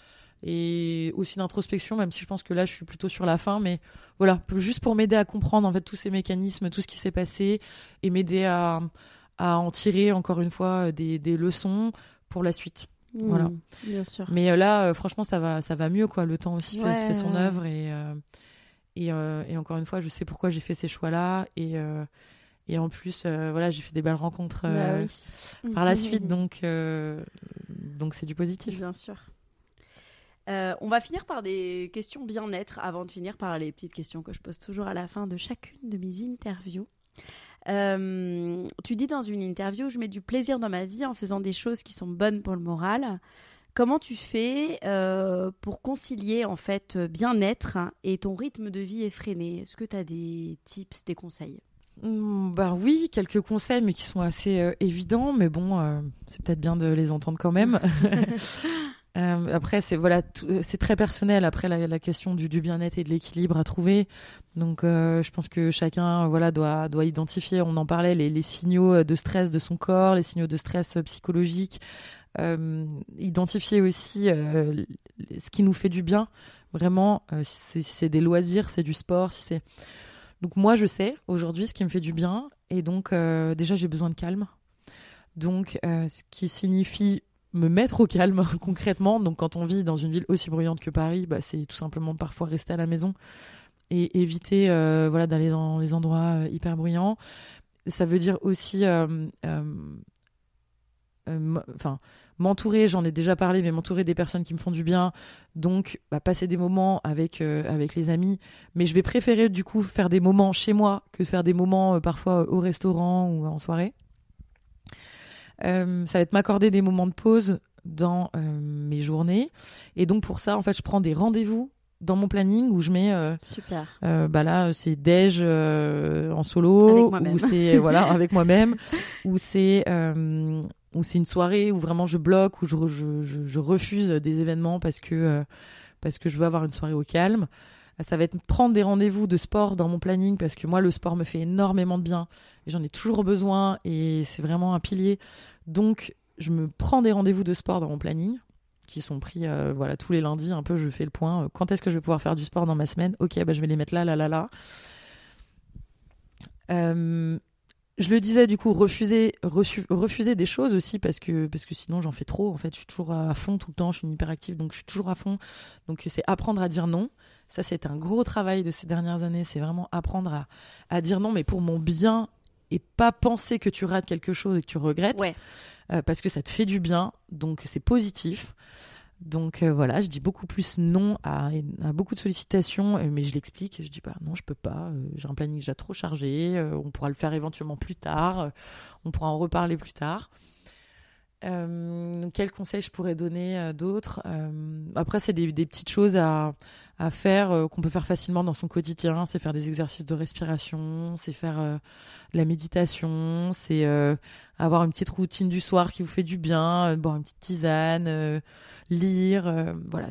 et aussi d'introspection, même si je pense que là je suis plutôt sur la fin, mais voilà, juste pour m'aider à comprendre en fait tous ces mécanismes, tout ce qui s'est passé, et m'aider à, à, en tirer encore une fois des, des leçons pour la suite. Hmm, voilà. Bien sûr. Mais euh, là, euh, franchement, ça va, ça va mieux, quoi. Le temps aussi fait, son œuvre et, euh, et, encore une fois, je sais pourquoi j'ai fait ces choix-là et et en plus, voilà, j'ai fait des belles rencontres bah par la suite, donc donc c'est du positif. Bien sûr. on va finir par des questions bien-être avant de finir par les petites questions que je pose toujours à la fin de chacune de mes interviews. Euh, tu dis dans une interview, je mets du plaisir dans ma vie en faisant des choses qui sont bonnes pour le moral. Comment tu fais euh, pour concilier en fait bien-être et ton rythme de vie effréné Est-ce que tu as des tips, des conseils hmm, bah oui, quelques conseils, mais qui sont assez euh, évidents. Mais bon, c'est peut-être bien de les entendre quand même. Euh, après, c'est voilà, euh, c'est très personnel. Après, la, question du, du bien-être et de l'équilibre à trouver. Donc, euh, je pense que chacun, voilà, doit doit identifier. On en parlait les, signaux de stress de son corps, les signaux de stress psychologique. identifier aussi ce qui nous fait du bien. Vraiment, si c'est des loisirs, c'est du sport, c'est. Donc moi, je sais aujourd'hui ce qui me fait du bien. Et donc, déjà, j'ai besoin de calme. Donc, ce qui signifie me mettre au calme concrètement. Donc quand on vit dans une ville aussi bruyante que Paris, bah, c'est tout simplement parfois rester à la maison et éviter euh, voilà d'aller dans les endroits euh, hyper bruyants. Ça veut dire aussi, euh, enfin m'entourer, j'en ai déjà parlé, mais m'entourer des personnes qui me font du bien, donc bah, passer des moments avec, avec les amis. Mais je vais préférer du coup faire des moments chez moi que faire des moments parfois au restaurant ou en soirée. Euh, ça va être m'accorder des moments de pause dans euh, mes journées. Et donc pour ça, en fait, je prends des rendez-vous dans mon planning où je mets euh, super bah là c'est déj en solo ou c'est voilà avec moi-même ou c'est ou c'est une soirée où vraiment je bloque où je, je, je, refuse des événements parce que parce que je veux avoir une soirée au calme ça va être prendre des rendez-vous de sport dans mon planning parce que moi le sport me fait énormément de bien et j'en ai toujours besoin et c'est vraiment un pilier donc, je me prends des rendez-vous de sport dans mon planning qui sont pris euh, voilà tous les lundis un peu je fais le point euh, quand est-ce que je vais pouvoir faire du sport dans ma semaine ok ben je vais les mettre là là là là euh, je le disais du coup refuser refuser des choses aussi parce que parce que sinon j'en fais trop en fait je suis toujours à fond tout le temps je suis hyperactive donc je suis toujours à fond donc c'est apprendre à dire non ça c'est un gros travail de ces dernières années c'est vraiment apprendre à, à dire non mais pour mon bien et pas penser que tu rates quelque chose et que tu regrettes. Euh, parce que ça te fait du bien, donc c'est positif. Donc euh, voilà, je dis beaucoup plus non à, beaucoup de sollicitations, euh, mais je l'explique. Je dis pas, bah, non, je peux pas. J'ai un planning déjà trop chargé. on pourra le faire éventuellement plus tard. on pourra en reparler plus tard. quels conseils je pourrais donner d'autres Après, c'est des, petites choses à, à faire euh, qu'on peut faire facilement dans son quotidien. C'est faire des exercices de respiration, c'est faire euh, la méditation, c'est euh, avoir une petite routine du soir qui vous fait du bien, boire une petite tisane, lire, voilà.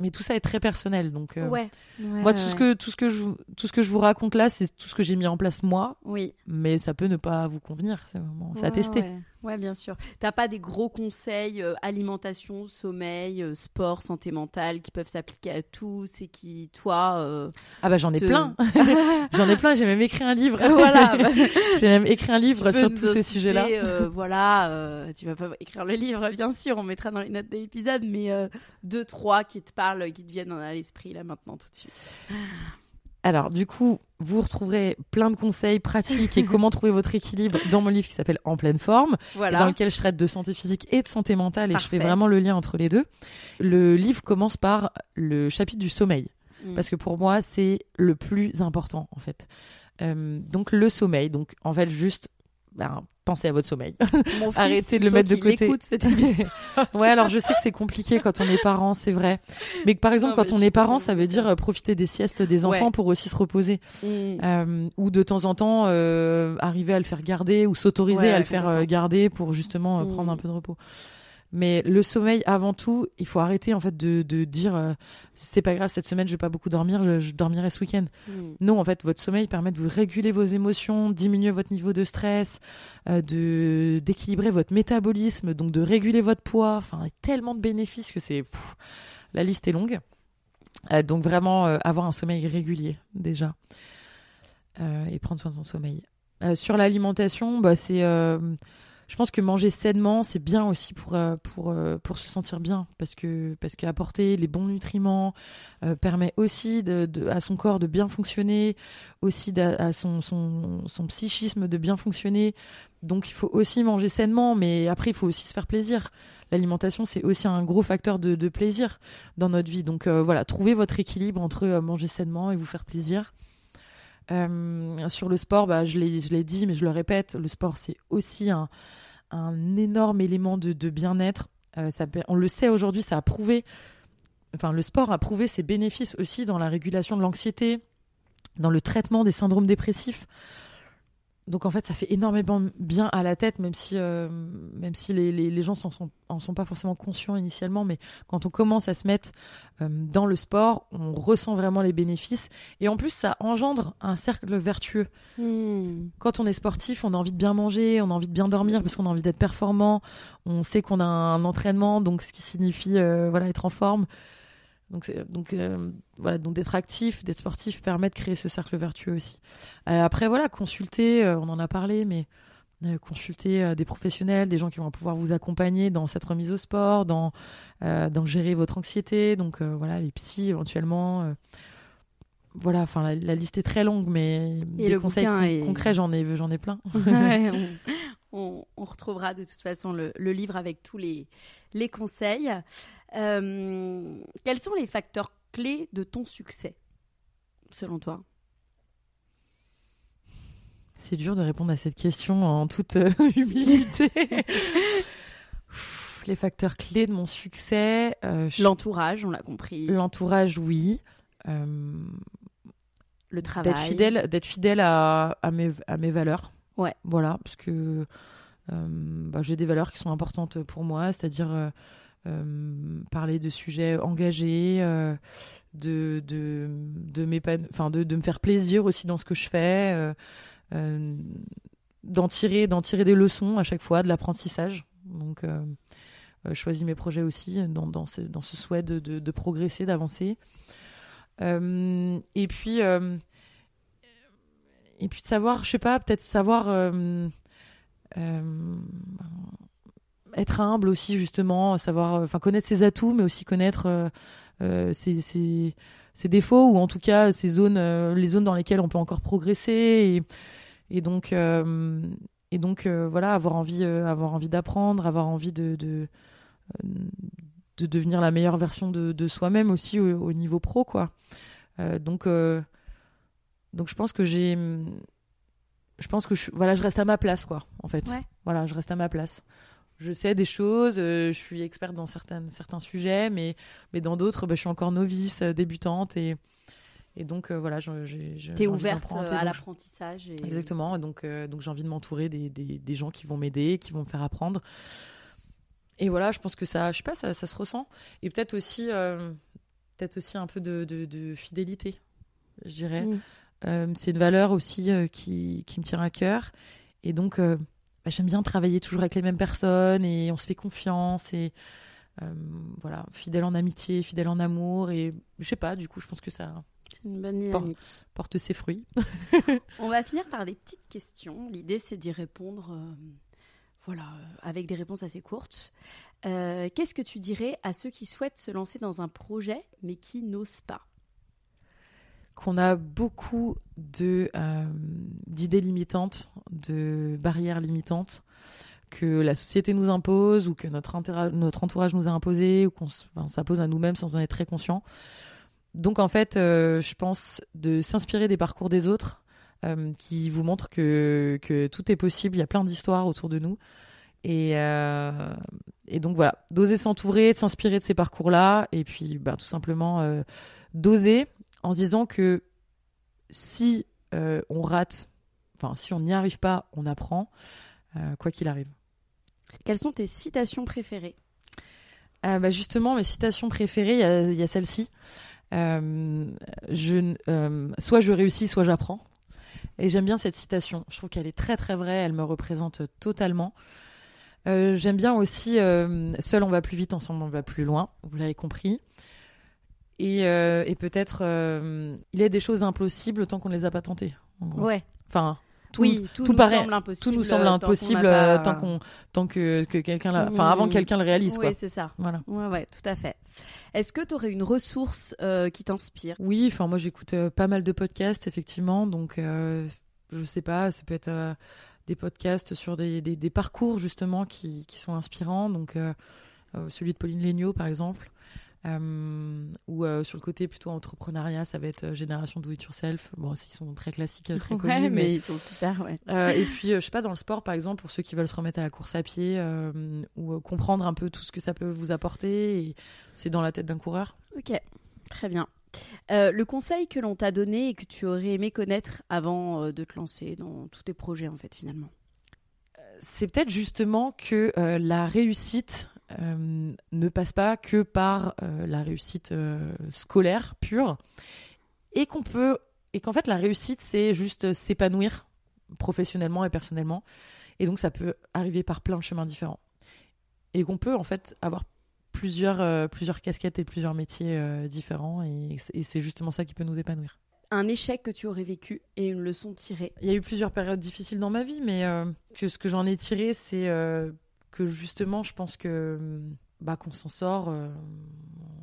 Mais tout ça est très personnel, donc moi tout ce que tout ce que je tout ce que je vous raconte là, c'est tout ce que j'ai mis en place moi. Oui. Mais ça peut ne pas vous convenir, c'est c'est à tester. Oui, bien sûr. T'as pas des gros conseils euh, alimentation, sommeil, euh, sport, santé mentale qui peuvent s'appliquer à tous et qui, toi. Euh, ah bah j'en ai, plein. j'en ai plein. J'ai même écrit un livre. voilà. Bah, j'ai même écrit un livre sur tous ces sujets-là. voilà. tu vas pas écrire le livre, bien sûr. On mettra dans les notes de l'épisode, mais deux, trois qui te parlent, qui te viennent à l'esprit là maintenant tout de suite. Alors, du coup, vous retrouverez plein de conseils pratiques et comment trouver votre équilibre dans mon livre qui s'appelle En pleine forme, dans lequel je traite de santé physique et de santé mentale et je fais vraiment le lien entre les deux. Le livre commence par le chapitre du sommeil, mm. parce que pour moi, c'est le plus important en fait. Euh, donc le sommeil, donc en fait juste ben, pensez à votre sommeil. Arrêtez de le mettre de côté. ouais, alors je sais que c'est compliqué quand on est parent, c'est vrai. Mais par exemple, quand on est parent, ça veut dire euh, profiter des siestes des enfants pour aussi se reposer. Mm. Euh, ou de temps en temps, euh, arriver à le faire garder ou s'autoriser à le faire garder pour justement prendre un mm. peu de repos. Mais le sommeil, avant tout, il faut arrêter en fait de, dire euh, c'est pas grave cette semaine, je vais pas beaucoup dormir, je, dormirai ce week-end. Hmm. Non, en fait, votre sommeil permet de vous réguler vos émotions, diminuer votre niveau de stress, euh, de d'équilibrer votre métabolisme, donc de réguler votre poids. Enfin, tellement de bénéfices que c'est la liste est longue. Euh, donc vraiment avoir un sommeil régulier déjà et prendre soin de son sommeil. sur l'alimentation, bah, c'est je pense que manger sainement, c'est bien aussi pour, euh, euh, pour, se sentir bien, parce que parce qu'apporter les bons nutriments euh, permet aussi de, à son corps de bien fonctionner, aussi à son, son, psychisme de bien fonctionner. Donc il faut aussi manger sainement, mais après il faut aussi se faire plaisir. L'alimentation, c'est aussi un gros facteur de, plaisir dans notre vie. Donc voilà, trouver votre équilibre entre manger sainement et vous faire plaisir. Euh, sur le sport, bah, je l'ai dit, mais je le répète, le sport, c'est aussi un, énorme élément de, bien-être. Euh, on le sait aujourd'hui, ça a prouvé, enfin, le sport a prouvé ses bénéfices aussi dans la régulation de l'anxiété, dans le traitement des syndromes dépressifs donc en fait, ça fait énormément bien à la tête, même si, euh, même si les, les, gens n'en sont, en sont pas forcément conscients initialement, mais quand on commence à se mettre euh, dans le sport, on ressent vraiment les bénéfices. Et en plus, ça engendre un cercle vertueux. Hmm. Quand on est sportif, on a envie de bien manger, on a envie de bien dormir parce qu'on a envie d'être performant, on sait qu'on a un entraînement, donc ce qui signifie euh, voilà, être en forme. Donc, euh, voilà, donc d'être actif, d'être sportif permet de créer ce cercle vertueux aussi. Euh, après voilà, consulter, euh, on en a parlé, mais consulter des professionnels, des gens qui vont pouvoir vous accompagner dans cette remise au sport, dans, gérer votre anxiété. Donc voilà, les psys éventuellement. voilà, enfin la, liste est très longue, mais le des conseils concrets j'en ai j'en ai plein. on, retrouvera de toute façon le, livre avec tous les, conseils. Euh, quels sont les facteurs clés de ton succès, selon toi C'est dur de répondre à cette question en toute euh, humilité. les facteurs clés de mon succès. Euh, L'entourage, on l'a compris. L'entourage, oui. Le travail. D'être fidèle, fidèle à mes valeurs voilà, parce que euh, bah, j'ai des valeurs qui sont importantes pour moi, c'est-à-dire euh, euh, parler de sujets engagés, de, de, de, me faire plaisir aussi dans ce que je fais, d'en tirer, tirer des leçons à chaque fois, de l'apprentissage. Donc, choisis mes projets aussi dans, dans, ce, souhait de, progresser, d'avancer. et puis, et puis de savoir, je sais pas, peut-être savoir euh, euh, être humble aussi justement, savoir, euh, enfin connaître ses atouts, mais aussi connaître ses, défauts ou en tout cas ses zones, les zones dans lesquelles on peut encore progresser et, donc et donc voilà, avoir envie, avoir envie d'apprendre, avoir envie de, de, devenir la meilleure version de, soi-même aussi au, niveau pro quoi. donc donc je pense que j'ai je pense que je, voilà, je reste à ma place quoi en fait. Voilà, je reste à ma place. Je sais des choses, euh, je suis experte dans certaines, certains sujets, mais, mais dans d'autres, bah, je suis encore novice, euh, débutante. Et, et donc, euh, voilà, j'ai. T'es ouverte à l'apprentissage. Exactement. donc, donc j'ai envie de m'entourer des, des, des, gens qui vont m'aider, qui vont me faire apprendre. Et voilà, je pense que ça, je sais pas, ça, se ressent. Et peut-être aussi, peut-être aussi un peu de, de, fidélité, je dirais. Mm. Euh, c'est une valeur aussi euh, qui, me tient à cœur. Et donc, euh, bah, j'aime bien travailler toujours avec les mêmes personnes et on se fait confiance et voilà, fidèle en amitié, fidèle en amour et je sais pas, du coup, je pense que ça Porte, ses fruits. on va finir par des petites questions. L'idée, c'est d'y répondre, voilà, avec des réponses assez courtes. Qu'est-ce que tu dirais à ceux qui souhaitent se lancer dans un projet mais qui n'osent pas qu'on a beaucoup de euh, d'idées limitantes, de barrières limitantes que la société nous impose ou que notre, notre entourage nous a imposé ou qu'on s'impose à nous-mêmes sans en être très conscient. Donc en fait, euh, je pense de s'inspirer des parcours des autres euh, qui vous montrent que, que, tout est possible, il y a plein d'histoires autour de nous. Et, et donc voilà, d'oser s'entourer, de s'inspirer de ces parcours-là et puis bah, tout simplement d'oser en disant que si euh, on rate, enfin si on n'y arrive pas, on apprend, euh, quoi qu'il arrive. Quelles sont tes citations préférées euh, bah, Justement, mes citations préférées, il y a, a celle-ci. soit je réussis, soit j'apprends. Et j'aime bien cette citation. Je trouve qu'elle est très très vraie, elle me représente totalement. j'aime bien aussi Seul on va plus vite, ensemble on va plus loin, vous l'avez compris. Euh, et, peut-être euh, il y a des choses impossibles tant qu'on ne les a pas tentées. En gros. Ouais. Enfin, tout, oui, tout, nous semble impossible. Tout nous euh, semble impossible tant, qu'on, tant, que, quelqu'un là, enfin avant que quelqu'un le réalise oui, c'est ça. Voilà. Ouais, ouais, tout à fait. Est-ce que tu aurais une ressource qui t'inspire Oui, enfin moi j'écoute pas mal de podcasts effectivement, donc je sais pas, ça peut être des podcasts sur des, des, parcours justement qui, qui, sont inspirants, donc celui de Pauline Léniaud par exemple. Euh, ou euh, sur le côté plutôt entrepreneuriat, ça va être euh, génération do it yourself. Bon, ils sont très classiques, très connus, mais... ils sont super. Ouais. et puis, je sais pas, dans le sport, par exemple, pour ceux qui veulent se remettre à la course à pied ou comprendre un peu tout ce que ça peut vous apporter, c'est dans la tête d'un coureur. Ok, très bien. le conseil que l'on t'a donné et que tu aurais aimé connaître avant de te lancer dans tous tes projets, en fait, finalement C'est peut-être justement que la réussite euh, ne passe pas que par euh, la réussite euh, scolaire pure et qu'on peut et qu'en fait la réussite c'est juste s'épanouir professionnellement et personnellement et donc ça peut arriver par plein de chemins différents et qu'on peut en fait avoir plusieurs plusieurs casquettes et plusieurs métiers différents et, c'est justement ça qui peut nous épanouir un échec que tu aurais vécu et une leçon tirée Il y a eu plusieurs périodes difficiles dans ma vie, mais que ce que j'en ai tiré, c'est que justement, je pense que bah qu'on s'en sort. Euh,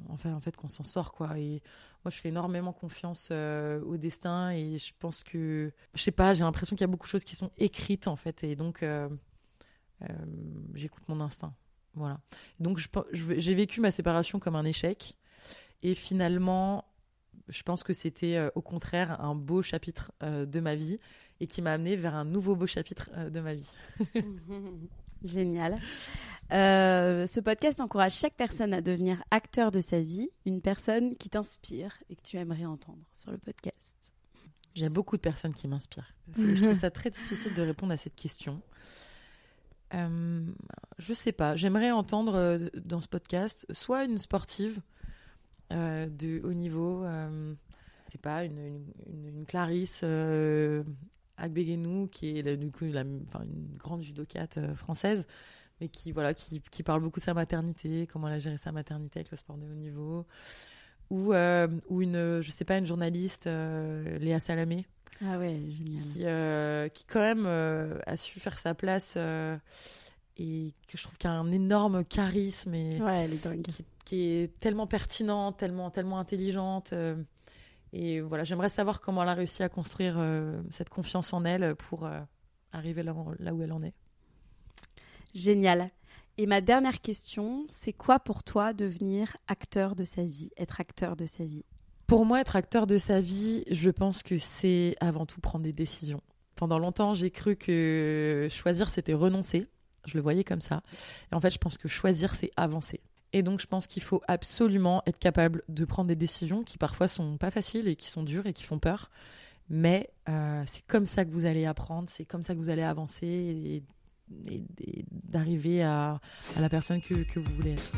en fait, qu'on s'en sort quoi. Et moi, je fais énormément confiance euh, au destin et je pense que, je sais pas, j'ai l'impression qu'il y a beaucoup de choses qui sont écrites en fait et donc euh, j'écoute mon instinct. Voilà. Donc j'ai vécu ma séparation comme un échec et finalement je pense que c'était au contraire un beau chapitre de ma vie et qui m'a amené vers un nouveau beau chapitre de ma vie. Génial. Euh, ce podcast encourage chaque personne à devenir acteur de sa vie, une personne qui t'inspire et que tu aimerais entendre sur le podcast. J'ai beaucoup de personnes qui m'inspirent. Je trouve ça très difficile de répondre à cette question. Euh, je sais pas. J'aimerais entendre euh, dans ce podcast soit une sportive euh, de haut niveau, c'est pas une, une, une Clarisse Agbegenou, qui est du coup une grande judocate euh, française, mais qui, voilà, qui, qui, parle beaucoup de sa maternité, comment elle a géré sa maternité avec le sport de haut niveau. Ou, euh, ou une, je sais pas, une journaliste, euh, Léa Salamé. Ah ouais, Qui, quand même a su faire sa place et que je trouve qu'elle a un énorme charisme et ouais, elle est Qui, est tellement pertinente, tellement, tellement intelligente. Et voilà, j'aimerais savoir comment elle a réussi à construire euh, cette confiance en elle pour euh, arriver là, là, où elle en est. Génial. Et ma dernière question, c'est quoi pour toi devenir acteur de sa vie, être acteur de sa vie Pour moi, être acteur de sa vie, je pense que c'est avant tout prendre des décisions. Pendant longtemps, j'ai cru que choisir, c'était renoncer. Je le voyais comme ça. Et en fait, je pense que choisir, c'est avancer. Et donc, je pense qu'il faut absolument être capable de prendre des décisions qui parfois sont pas faciles et qui sont dures et qui font peur. Mais euh, c'est comme ça que vous allez apprendre, c'est comme ça que vous allez avancer et, d'arriver à, la personne que, vous voulez être.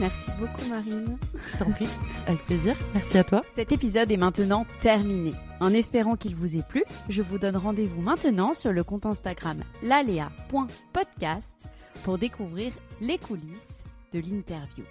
Merci beaucoup Marine. Tant pis. avec plaisir. Merci à toi. Cet épisode est maintenant terminé. En espérant qu'il vous ait plu, je vous donne rendez-vous maintenant sur le compte Instagram lalea.podcast pour découvrir les coulisses de l'interview.